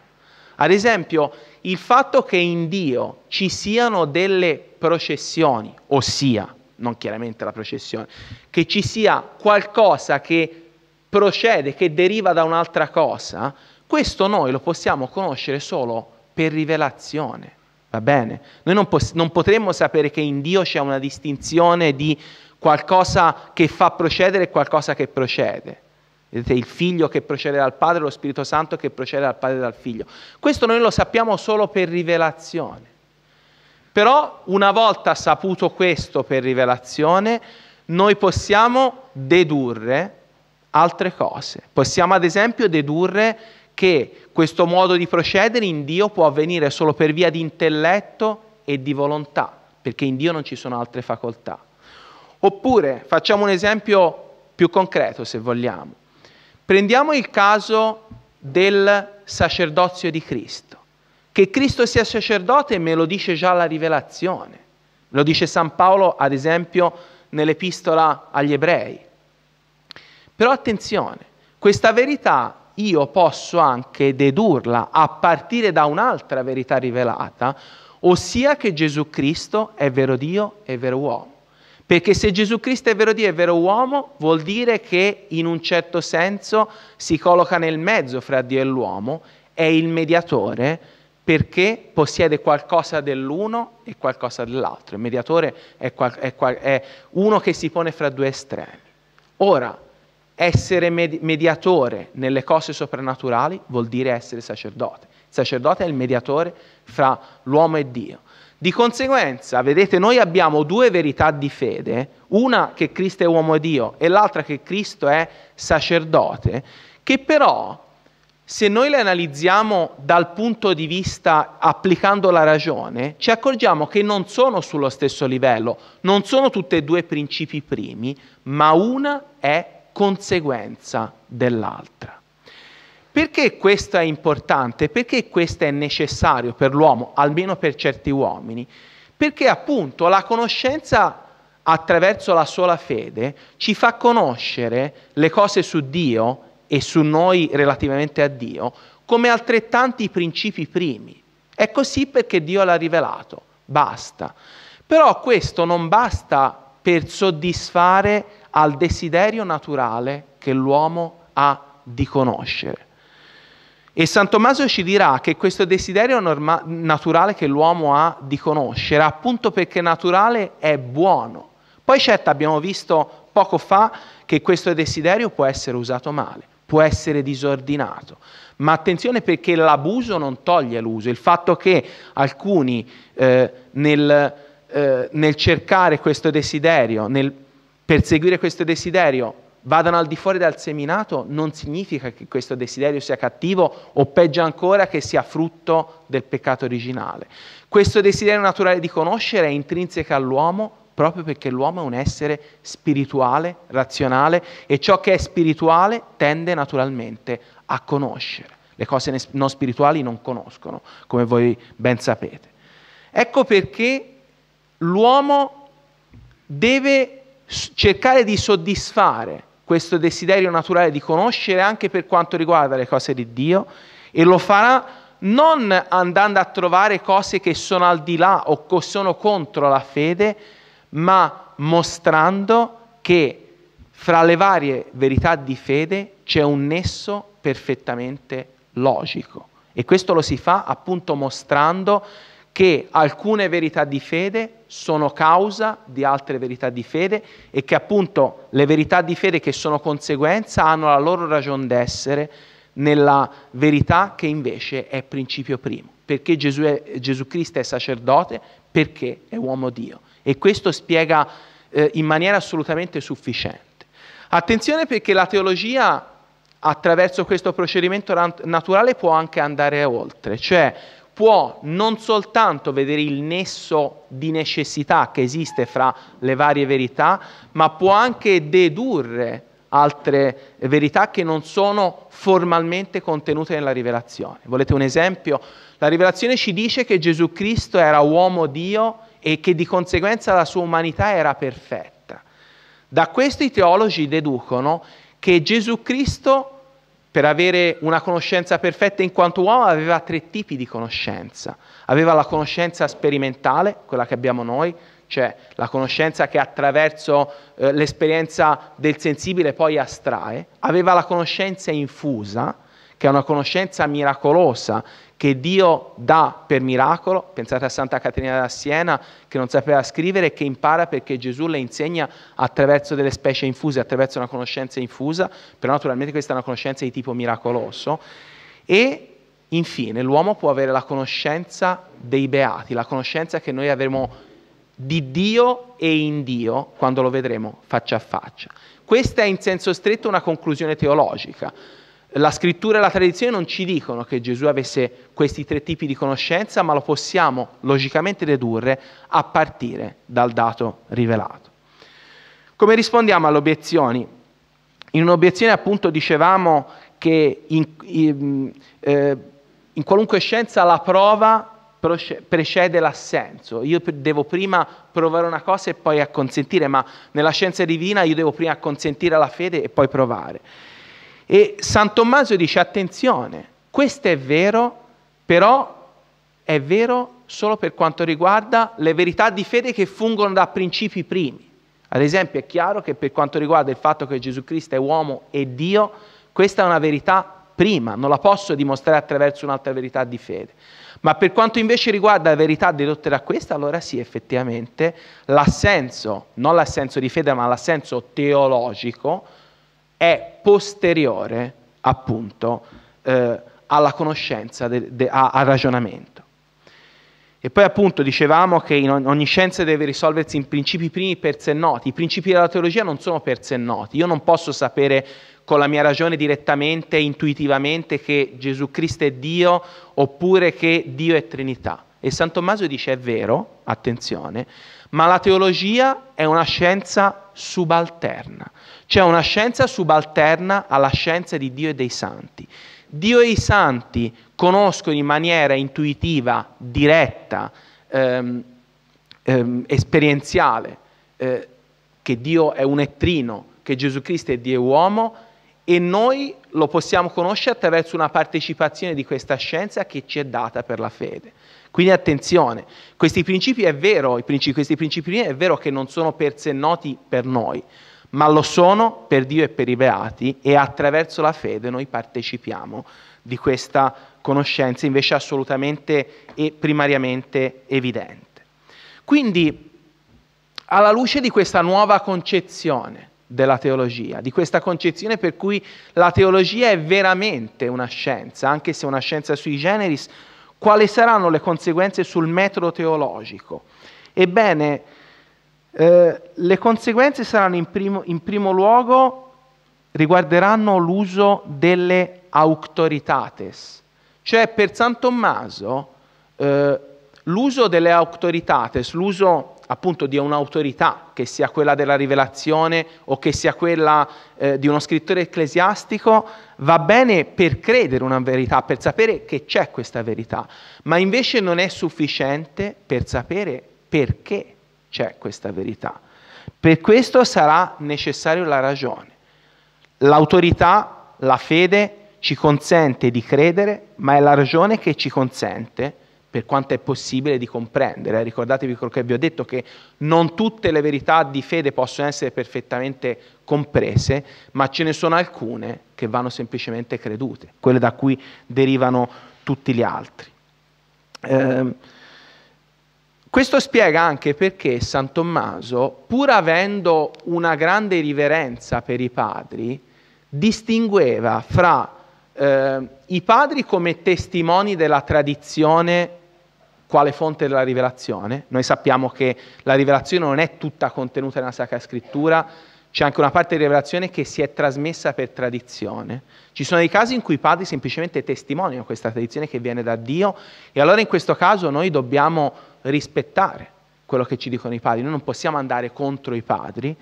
Ad esempio, il fatto che in Dio ci siano delle processioni, ossia, non chiaramente la processione, che ci sia qualcosa che procede, che deriva da un'altra cosa, questo noi lo possiamo conoscere solo per rivelazione, va bene? Noi non, pos- non potremmo sapere che in Dio c'è una distinzione di qualcosa che fa procedere e qualcosa che procede. Vedete, il figlio che procede dal padre, lo Spirito Santo che procede dal padre e dal figlio. Questo noi lo sappiamo solo per rivelazione. Però una volta saputo questo per rivelazione, noi possiamo dedurre altre cose. Possiamo ad esempio dedurre che questo modo di procedere in Dio può avvenire solo per via di intelletto e di volontà, perché in Dio non ci sono altre facoltà. Oppure facciamo un esempio più concreto, se vogliamo. Prendiamo il caso del sacerdozio di Cristo. Che Cristo sia sacerdote me lo dice già la rivelazione. Lo dice San Paolo, ad esempio, nell'epistola agli ebrei. Però attenzione, questa verità io posso anche dedurla a partire da un'altra verità rivelata, ossia che Gesù Cristo è vero Dio e vero uomo. Perché se Gesù Cristo è vero Dio e vero uomo, vuol dire che in un certo senso si colloca nel mezzo fra Dio e l'uomo, è il mediatore perché possiede qualcosa dell'uno e qualcosa dell'altro. Il mediatore è, qual- è, qual- è uno che si pone fra due estremi. Ora, essere med- mediatore nelle cose soprannaturali vuol dire essere sacerdote. Il sacerdote è il mediatore fra l'uomo e Dio. Di conseguenza, vedete, noi abbiamo due verità di fede, una che Cristo è uomo e Dio e l'altra che Cristo è sacerdote, che però se noi le analizziamo dal punto di vista applicando la ragione, ci accorgiamo che non sono sullo stesso livello, non sono tutte e due principi primi, ma una è conseguenza dell'altra. Perché questo è importante? Perché questo è necessario per l'uomo, almeno per certi uomini? Perché appunto la conoscenza attraverso la sola fede ci fa conoscere le cose su Dio e su noi relativamente a Dio come altrettanti principi primi. È così perché Dio l'ha rivelato, basta. Però questo non basta per soddisfare al desiderio naturale che l'uomo ha di conoscere. E San Tommaso ci dirà che questo desiderio norma- naturale che l'uomo ha di conoscere, appunto perché naturale, è buono. Poi certo abbiamo visto poco fa che questo desiderio può essere usato male, può essere disordinato, ma attenzione perché l'abuso non toglie l'uso. Il fatto che alcuni eh, nel, eh, nel cercare questo desiderio, nel perseguire questo desiderio, vadano al di fuori dal seminato non significa che questo desiderio sia cattivo o peggio ancora che sia frutto del peccato originale. Questo desiderio naturale di conoscere è intrinseco all'uomo proprio perché l'uomo è un essere spirituale, razionale e ciò che è spirituale tende naturalmente a conoscere. Le cose non spirituali non conoscono, come voi ben sapete. Ecco perché l'uomo deve cercare di soddisfare questo desiderio naturale di conoscere anche per quanto riguarda le cose di Dio e lo farà non andando a trovare cose che sono al di là o che sono contro la fede, ma mostrando che fra le varie verità di fede c'è un nesso perfettamente logico. E questo lo si fa appunto mostrando che alcune verità di fede sono causa di altre verità di fede e che appunto le verità di fede che sono conseguenza hanno la loro ragion d'essere nella verità che invece è principio primo. Perché Gesù, è, Gesù Cristo è sacerdote? Perché è uomo Dio. E questo spiega eh, in maniera assolutamente sufficiente. Attenzione perché la teologia attraverso questo procedimento naturale può anche andare oltre, cioè può non soltanto vedere il nesso di necessità che esiste fra le varie verità, ma può anche dedurre altre verità che non sono formalmente contenute nella rivelazione. Volete un esempio? La rivelazione ci dice che Gesù Cristo era uomo Dio e che di conseguenza la sua umanità era perfetta. Da questo i teologi deducono che Gesù Cristo per avere una conoscenza perfetta in quanto uomo aveva tre tipi di conoscenza. Aveva la conoscenza sperimentale, quella che abbiamo noi, cioè la conoscenza che attraverso eh, l'esperienza del sensibile poi astrae. Aveva la conoscenza infusa, che è una conoscenza miracolosa che Dio dà per miracolo, pensate a Santa Caterina da Siena che non sapeva scrivere e che impara perché Gesù le insegna attraverso delle specie infuse, attraverso una conoscenza infusa, però naturalmente questa è una conoscenza di tipo miracoloso e infine l'uomo può avere la conoscenza dei beati, la conoscenza che noi avremo di Dio e in Dio quando lo vedremo faccia a faccia. Questa è in senso stretto una conclusione teologica. La scrittura e la tradizione non ci dicono che Gesù avesse questi tre tipi di conoscenza, ma lo possiamo logicamente dedurre a partire dal dato rivelato. Come rispondiamo alle obiezioni? In un'obiezione appunto dicevamo che in, in, eh, in qualunque scienza la prova precede l'assenso. Io devo prima provare una cosa e poi acconsentire, ma nella scienza divina io devo prima acconsentire alla fede e poi provare. E San Tommaso dice attenzione, questo è vero, però è vero solo per quanto riguarda le verità di fede che fungono da principi primi. Ad esempio è chiaro che per quanto riguarda il fatto che Gesù Cristo è uomo e Dio, questa è una verità prima, non la posso dimostrare attraverso un'altra verità di fede. Ma per quanto invece riguarda la verità dedotta da questa, allora sì, effettivamente l'assenso, non l'assenso di fede, ma l'assenso teologico, è posteriore appunto eh, alla conoscenza, de, de, a, al ragionamento. E poi appunto dicevamo che in ogni scienza deve risolversi in principi primi per sé noti. I principi della teologia non sono per sé noti. Io non posso sapere con la mia ragione direttamente, intuitivamente, che Gesù Cristo è Dio oppure che Dio è Trinità. E San Tommaso dice è vero, attenzione, ma la teologia è una scienza subalterna, cioè una scienza subalterna alla scienza di Dio e dei santi. Dio e i santi conoscono in maniera intuitiva, diretta, ehm, ehm, esperienziale, eh, che Dio è un ettrino, che Gesù Cristo è Dio e uomo, e noi lo possiamo conoscere attraverso una partecipazione di questa scienza che ci è data per la fede. Quindi attenzione, questi principi è vero, principi, questi principi è vero che non sono per sé noti per noi, ma lo sono per Dio e per i beati e attraverso la fede noi partecipiamo di questa conoscenza invece assolutamente e primariamente evidente. Quindi, alla luce di questa nuova concezione della teologia, di questa concezione per cui la teologia è veramente una scienza, anche se una scienza sui generis, quali saranno le conseguenze sul metodo teologico? Ebbene, eh, le conseguenze saranno in primo, in primo luogo riguarderanno l'uso delle auctoritates, cioè per San Tommaso eh, l'uso delle auctoritates, l'uso appunto di un'autorità, che sia quella della rivelazione o che sia quella eh, di uno scrittore ecclesiastico, va bene per credere una verità, per sapere che c'è questa verità, ma invece non è sufficiente per sapere perché c'è questa verità. Per questo sarà necessaria la ragione. L'autorità, la fede ci consente di credere, ma è la ragione che ci consente per quanto è possibile di comprendere. Eh, ricordatevi quello che vi ho detto, che non tutte le verità di fede possono essere perfettamente comprese, ma ce ne sono alcune che vanno semplicemente credute, quelle da cui derivano tutti gli altri. Eh, questo spiega anche perché San Tommaso, pur avendo una grande riverenza per i padri, distingueva fra eh, i padri come testimoni della tradizione quale fonte della rivelazione. Noi sappiamo che la rivelazione non è tutta contenuta nella Sacra Scrittura, c'è anche una parte di rivelazione che si è trasmessa per tradizione. Ci sono dei casi in cui i padri semplicemente testimoniano questa tradizione che viene da Dio e allora in questo caso noi dobbiamo rispettare quello che ci dicono i padri, noi non possiamo andare contro i padri.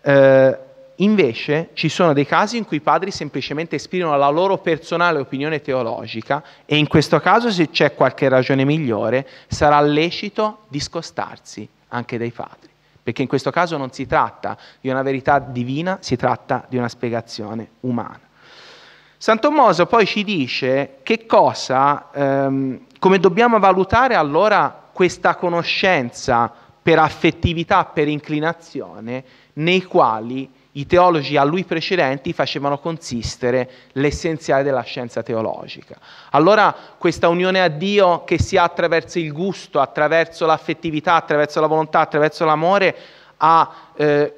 Eh, Invece ci sono dei casi in cui i padri semplicemente esprimono la loro personale opinione teologica e in questo caso se c'è qualche ragione migliore sarà lecito discostarsi anche dai padri, perché in questo caso non si tratta di una verità divina, si tratta di una spiegazione umana. San Tommaso poi ci dice che cosa, ehm, come dobbiamo valutare allora questa conoscenza per affettività, per inclinazione, nei quali i teologi a lui precedenti facevano consistere l'essenziale della scienza teologica. Allora questa unione a Dio che si ha attraverso il gusto, attraverso l'affettività, attraverso la volontà, attraverso l'amore, ha eh,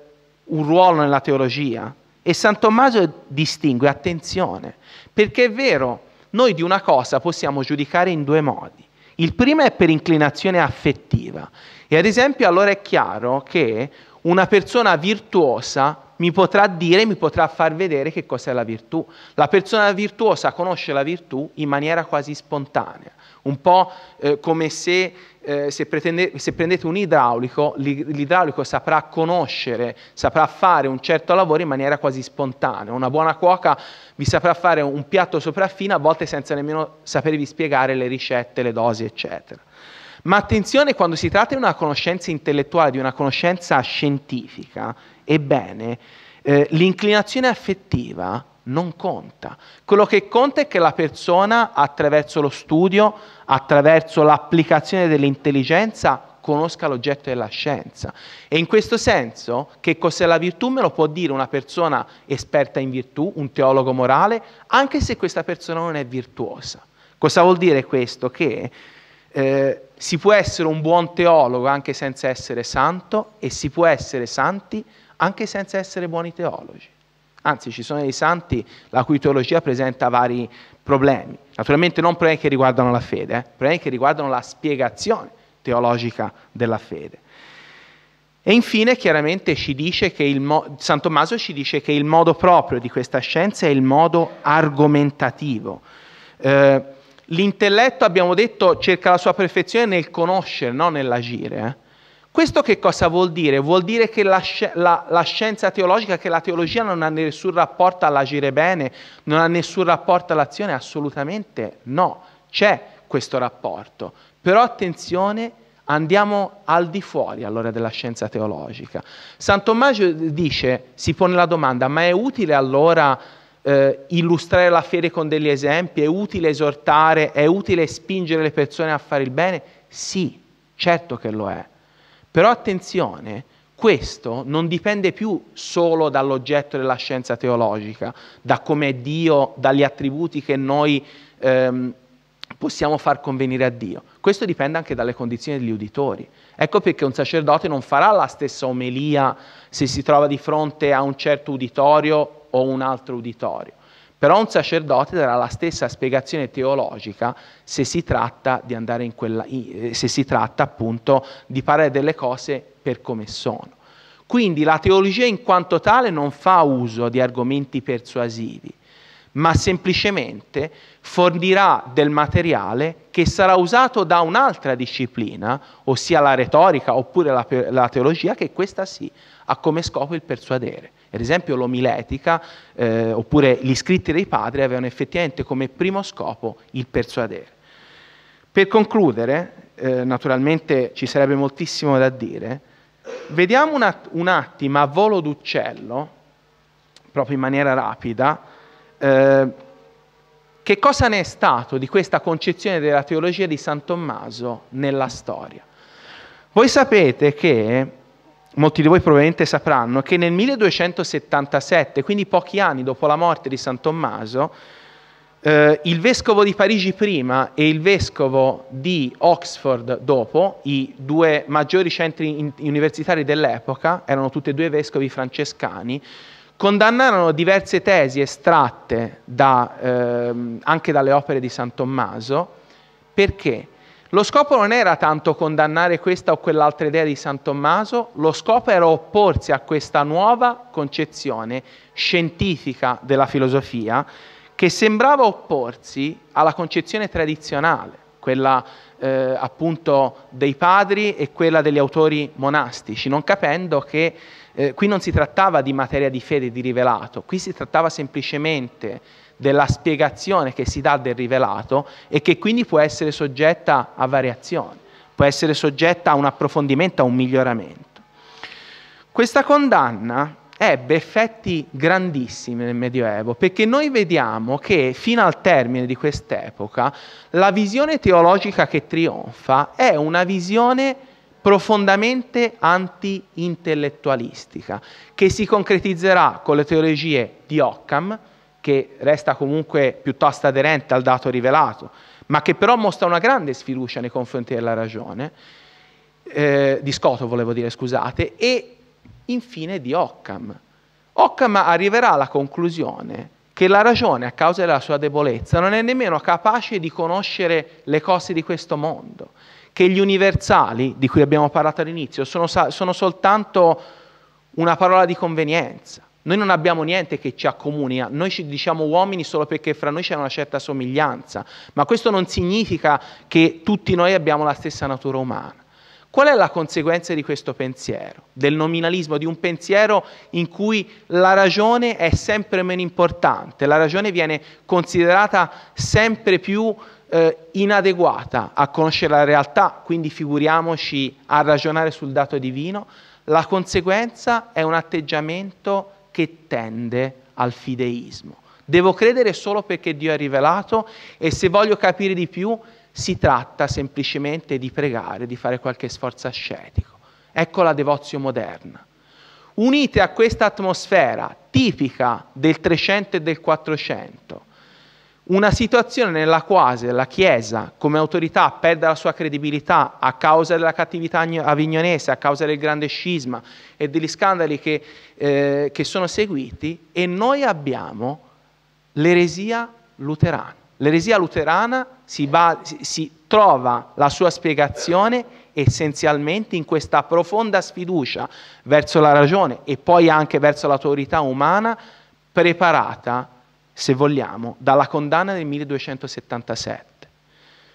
un ruolo nella teologia. E San Tommaso distingue, attenzione, perché è vero, noi di una cosa possiamo giudicare in due modi. Il primo è per inclinazione affettiva. E ad esempio allora è chiaro che una persona virtuosa mi potrà dire, mi potrà far vedere che cos'è la virtù. La persona virtuosa conosce la virtù in maniera quasi spontanea, un po' eh, come se, eh, se, pretende, se, prendete un idraulico, l'idraulico saprà conoscere, saprà fare un certo lavoro in maniera quasi spontanea, una buona cuoca vi saprà fare un piatto sopraffino a volte senza nemmeno sapervi spiegare le ricette, le dosi, eccetera. Ma attenzione quando si tratta di una conoscenza intellettuale, di una conoscenza scientifica, Ebbene, eh, l'inclinazione affettiva non conta. Quello che conta è che la persona, attraverso lo studio, attraverso l'applicazione dell'intelligenza, conosca l'oggetto della scienza. E in questo senso, che cos'è la virtù me lo può dire una persona esperta in virtù, un teologo morale, anche se questa persona non è virtuosa. Cosa vuol dire questo? Che eh, si può essere un buon teologo anche senza essere santo e si può essere santi anche senza essere buoni teologi. Anzi, ci sono dei santi la cui teologia presenta vari problemi. Naturalmente non problemi che riguardano la fede, eh, problemi che riguardano la spiegazione teologica della fede. E infine, chiaramente, mo- San Tommaso ci dice che il modo proprio di questa scienza è il modo argomentativo. Eh, l'intelletto, abbiamo detto, cerca la sua perfezione nel conoscere, non nell'agire. Eh. Questo che cosa vuol dire? Vuol dire che la, la, la, scienza teologica, che la teologia non ha nessun rapporto all'agire bene, non ha nessun rapporto all'azione? Assolutamente no, c'è questo rapporto. Però attenzione, andiamo al di fuori allora della scienza teologica. San Tommaso dice, si pone la domanda, ma è utile allora eh, illustrare la fede con degli esempi? È utile esortare? È utile spingere le persone a fare il bene? Sì, certo che lo è però attenzione, questo non dipende più solo dall'oggetto della scienza teologica, da come è Dio, dagli attributi che noi ehm, possiamo far convenire a Dio. Questo dipende anche dalle condizioni degli uditori. Ecco perché un sacerdote non farà la stessa omelia se si trova di fronte a un certo uditorio o un altro uditorio. Però un sacerdote darà la stessa spiegazione teologica se si tratta di andare in quella, eh, se si tratta appunto di parlare delle cose per come sono. Quindi la teologia in quanto tale non fa uso di argomenti persuasivi, ma semplicemente fornirà del materiale che sarà usato da un'altra disciplina, ossia la retorica oppure la, la teologia, che questa sì ha come scopo il persuadere. Ad esempio l'omiletica eh, oppure gli scritti dei padri avevano effettivamente come primo scopo il persuadere. Per concludere, eh, naturalmente ci sarebbe moltissimo da dire, vediamo un, att- un attimo a volo d'uccello, proprio in maniera rapida, eh, che cosa ne è stato di questa concezione della teologia di San Tommaso nella storia. Voi sapete che molti di voi probabilmente sapranno che nel 1277, quindi pochi anni dopo la morte di San Tommaso, eh, il vescovo di Parigi prima e il vescovo di Oxford dopo, i due maggiori centri in- universitari dell'epoca, erano tutti e due vescovi francescani, condannarono diverse tesi estratte da, eh, anche dalle opere di San Tommaso. Perché? Lo scopo non era tanto condannare questa o quell'altra idea di San Tommaso, lo scopo era opporsi a questa nuova concezione scientifica della filosofia che sembrava opporsi alla concezione tradizionale, quella eh, appunto dei padri e quella degli autori monastici, non capendo che eh, qui non si trattava di materia di fede, di rivelato, qui si trattava semplicemente della spiegazione che si dà del rivelato e che quindi può essere soggetta a variazioni, può essere soggetta a un approfondimento, a un miglioramento. Questa condanna ebbe effetti grandissimi nel Medioevo, perché noi vediamo che fino al termine di quest'epoca la visione teologica che trionfa è una visione profondamente anti-intellettualistica, che si concretizzerà con le teologie di Occam, che resta comunque piuttosto aderente al dato rivelato, ma che però mostra una grande sfiducia nei confronti della ragione, eh, di Scotto volevo dire, scusate, e infine di Occam. Occam arriverà alla conclusione che la ragione, a causa della sua debolezza, non è nemmeno capace di conoscere le cose di questo mondo, che gli universali, di cui abbiamo parlato all'inizio, sono, sono soltanto una parola di convenienza, noi non abbiamo niente che ci accomuni, eh. noi ci diciamo uomini solo perché fra noi c'è una certa somiglianza, ma questo non significa che tutti noi abbiamo la stessa natura umana. Qual è la conseguenza di questo pensiero, del nominalismo, di un pensiero in cui la ragione è sempre meno importante, la ragione viene considerata sempre più eh, inadeguata a conoscere la realtà, quindi figuriamoci a ragionare sul dato divino, la conseguenza è un atteggiamento che tende al fideismo. Devo credere solo perché Dio ha rivelato e se voglio capire di più si tratta semplicemente di pregare, di fare qualche sforzo ascetico. Ecco la devozione moderna. Unite a questa atmosfera tipica del 300 e del 400, una situazione nella quale la Chiesa come autorità perde la sua credibilità a causa della cattività avignonese, a causa del grande scisma e degli scandali che, eh, che sono seguiti e noi abbiamo l'eresia luterana. L'eresia luterana si, si trova la sua spiegazione essenzialmente in questa profonda sfiducia verso la ragione e poi anche verso l'autorità umana preparata se vogliamo, dalla condanna del 1277.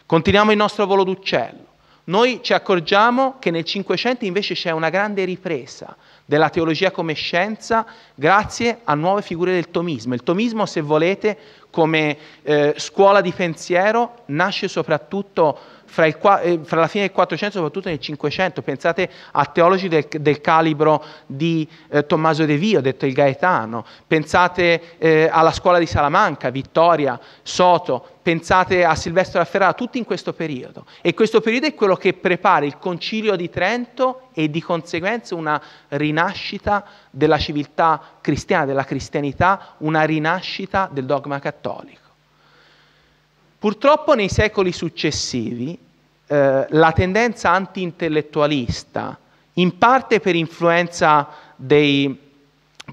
Continuiamo il nostro volo d'uccello. Noi ci accorgiamo che nel Cinquecento invece c'è una grande ripresa della teologia come scienza grazie a nuove figure del tomismo. Il tomismo, se volete, come eh, scuola di pensiero nasce soprattutto fra, il, eh, fra, la fine del 400 e soprattutto nel 500. Pensate a teologi del, del calibro di eh, Tommaso De Vio, detto il Gaetano, pensate eh, alla scuola di Salamanca, Vittoria, Soto, pensate a Silvestro da Ferrara, tutti in questo periodo. E questo periodo è quello che prepara il concilio di Trento e di conseguenza una rinascita della civiltà cristiana, della cristianità, una rinascita del dogma cattolico. Purtroppo nei secoli successivi eh, la tendenza anti-intellettualista, in parte per influenza dei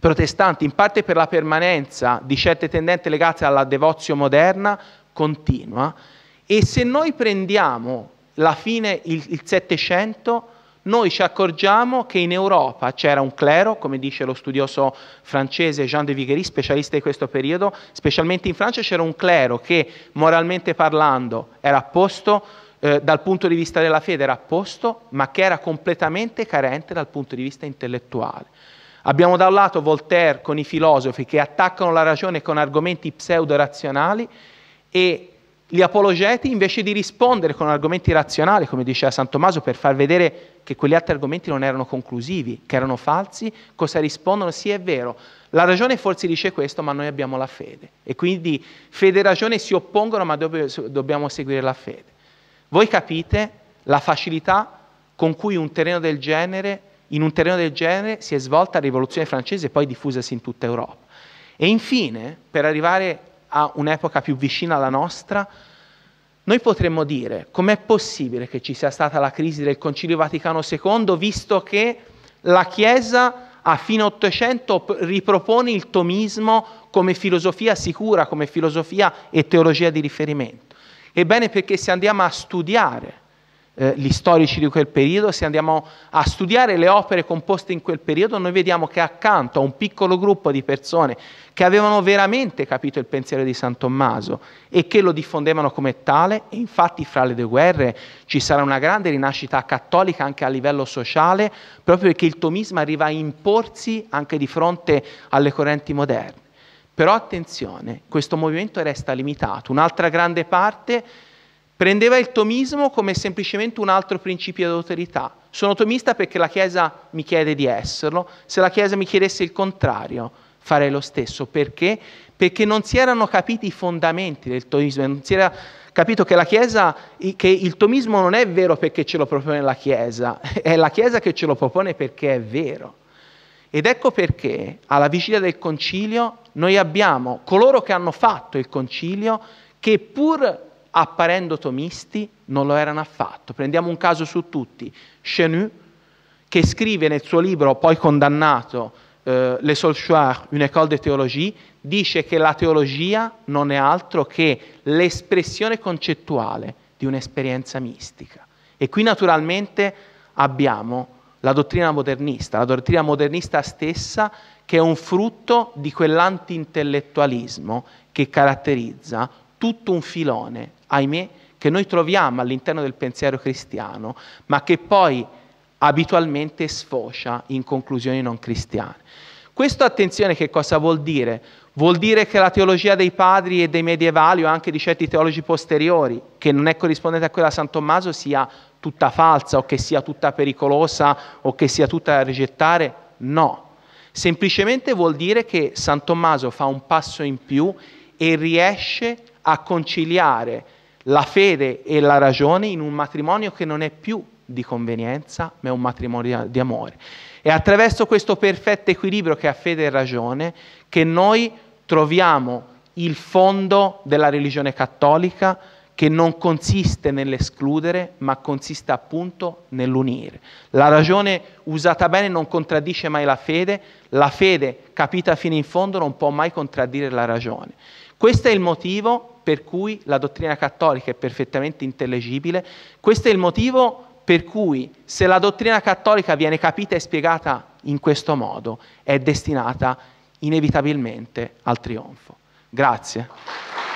protestanti, in parte per la permanenza di certe tendenze legate alla devozio moderna, continua. E se noi prendiamo la fine, il Settecento, noi ci accorgiamo che in Europa c'era un clero, come dice lo studioso francese Jean de Viguery, specialista di questo periodo, specialmente in Francia c'era un clero che moralmente parlando era a posto, eh, dal punto di vista della fede era a posto, ma che era completamente carente dal punto di vista intellettuale. Abbiamo da un lato Voltaire con i filosofi che attaccano la ragione con argomenti pseudo-razionali e gli apologeti, invece di rispondere con argomenti razionali, come diceva San Tommaso, per far vedere che quegli altri argomenti non erano conclusivi, che erano falsi, cosa rispondono? Sì, è vero, la ragione forse dice questo, ma noi abbiamo la fede. E quindi fede e ragione si oppongono, ma dobb- dobbiamo seguire la fede. Voi capite la facilità con cui un terreno del genere, in un terreno del genere si è svolta la rivoluzione francese e poi diffusasi in tutta Europa. E infine, per arrivare a un'epoca più vicina alla nostra, noi potremmo dire com'è possibile che ci sia stata la crisi del Concilio Vaticano II, visto che la Chiesa a fine Ottocento ripropone il tomismo come filosofia sicura, come filosofia e teologia di riferimento. Ebbene perché se andiamo a studiare eh, gli storici di quel periodo, se andiamo a studiare le opere composte in quel periodo, noi vediamo che accanto a un piccolo gruppo di persone che avevano veramente capito il pensiero di San Tommaso e che lo diffondevano come tale, e infatti fra le due guerre ci sarà una grande rinascita cattolica anche a livello sociale, proprio perché il tomismo arriva a imporsi anche di fronte alle correnti moderne. Però attenzione, questo movimento resta limitato. Un'altra grande parte prendeva il tomismo come semplicemente un altro principio d'autorità. Sono tomista perché la Chiesa mi chiede di esserlo, se la Chiesa mi chiedesse il contrario farei lo stesso. Perché? Perché non si erano capiti i fondamenti del tomismo, non si era capito che la Chiesa, che il tomismo non è vero perché ce lo propone la Chiesa, è la Chiesa che ce lo propone perché è vero. Ed ecco perché alla vigilia del concilio noi abbiamo coloro che hanno fatto il concilio che pur apparendo tomisti, non lo erano affatto. Prendiamo un caso su tutti, Chenu, che scrive nel suo libro, poi condannato, eh, Les Solchoirs, une école de théologie, dice che la teologia non è altro che l'espressione concettuale di un'esperienza mistica. E qui naturalmente abbiamo la dottrina modernista, la dottrina modernista stessa che è un frutto di quellanti che caratterizza tutto un filone ahimè, che noi troviamo all'interno del pensiero cristiano, ma che poi abitualmente sfocia in conclusioni non cristiane. Questo attenzione che cosa vuol dire? Vuol dire che la teologia dei padri e dei medievali o anche di certi teologi posteriori, che non è corrispondente a quella di San Tommaso, sia tutta falsa o che sia tutta pericolosa o che sia tutta da rigettare? No. Semplicemente vuol dire che San Tommaso fa un passo in più e riesce a conciliare la fede e la ragione in un matrimonio che non è più di convenienza, ma è un matrimonio di amore. È attraverso questo perfetto equilibrio che ha fede e ragione che noi troviamo il fondo della religione cattolica che non consiste nell'escludere, ma consiste appunto nell'unire. La ragione usata bene non contraddice mai la fede, la fede capita fino in fondo non può mai contraddire la ragione. Questo è il motivo per cui la dottrina cattolica è perfettamente intellegibile, questo è il motivo per cui se la dottrina cattolica viene capita e spiegata in questo modo, è destinata inevitabilmente al trionfo. Grazie.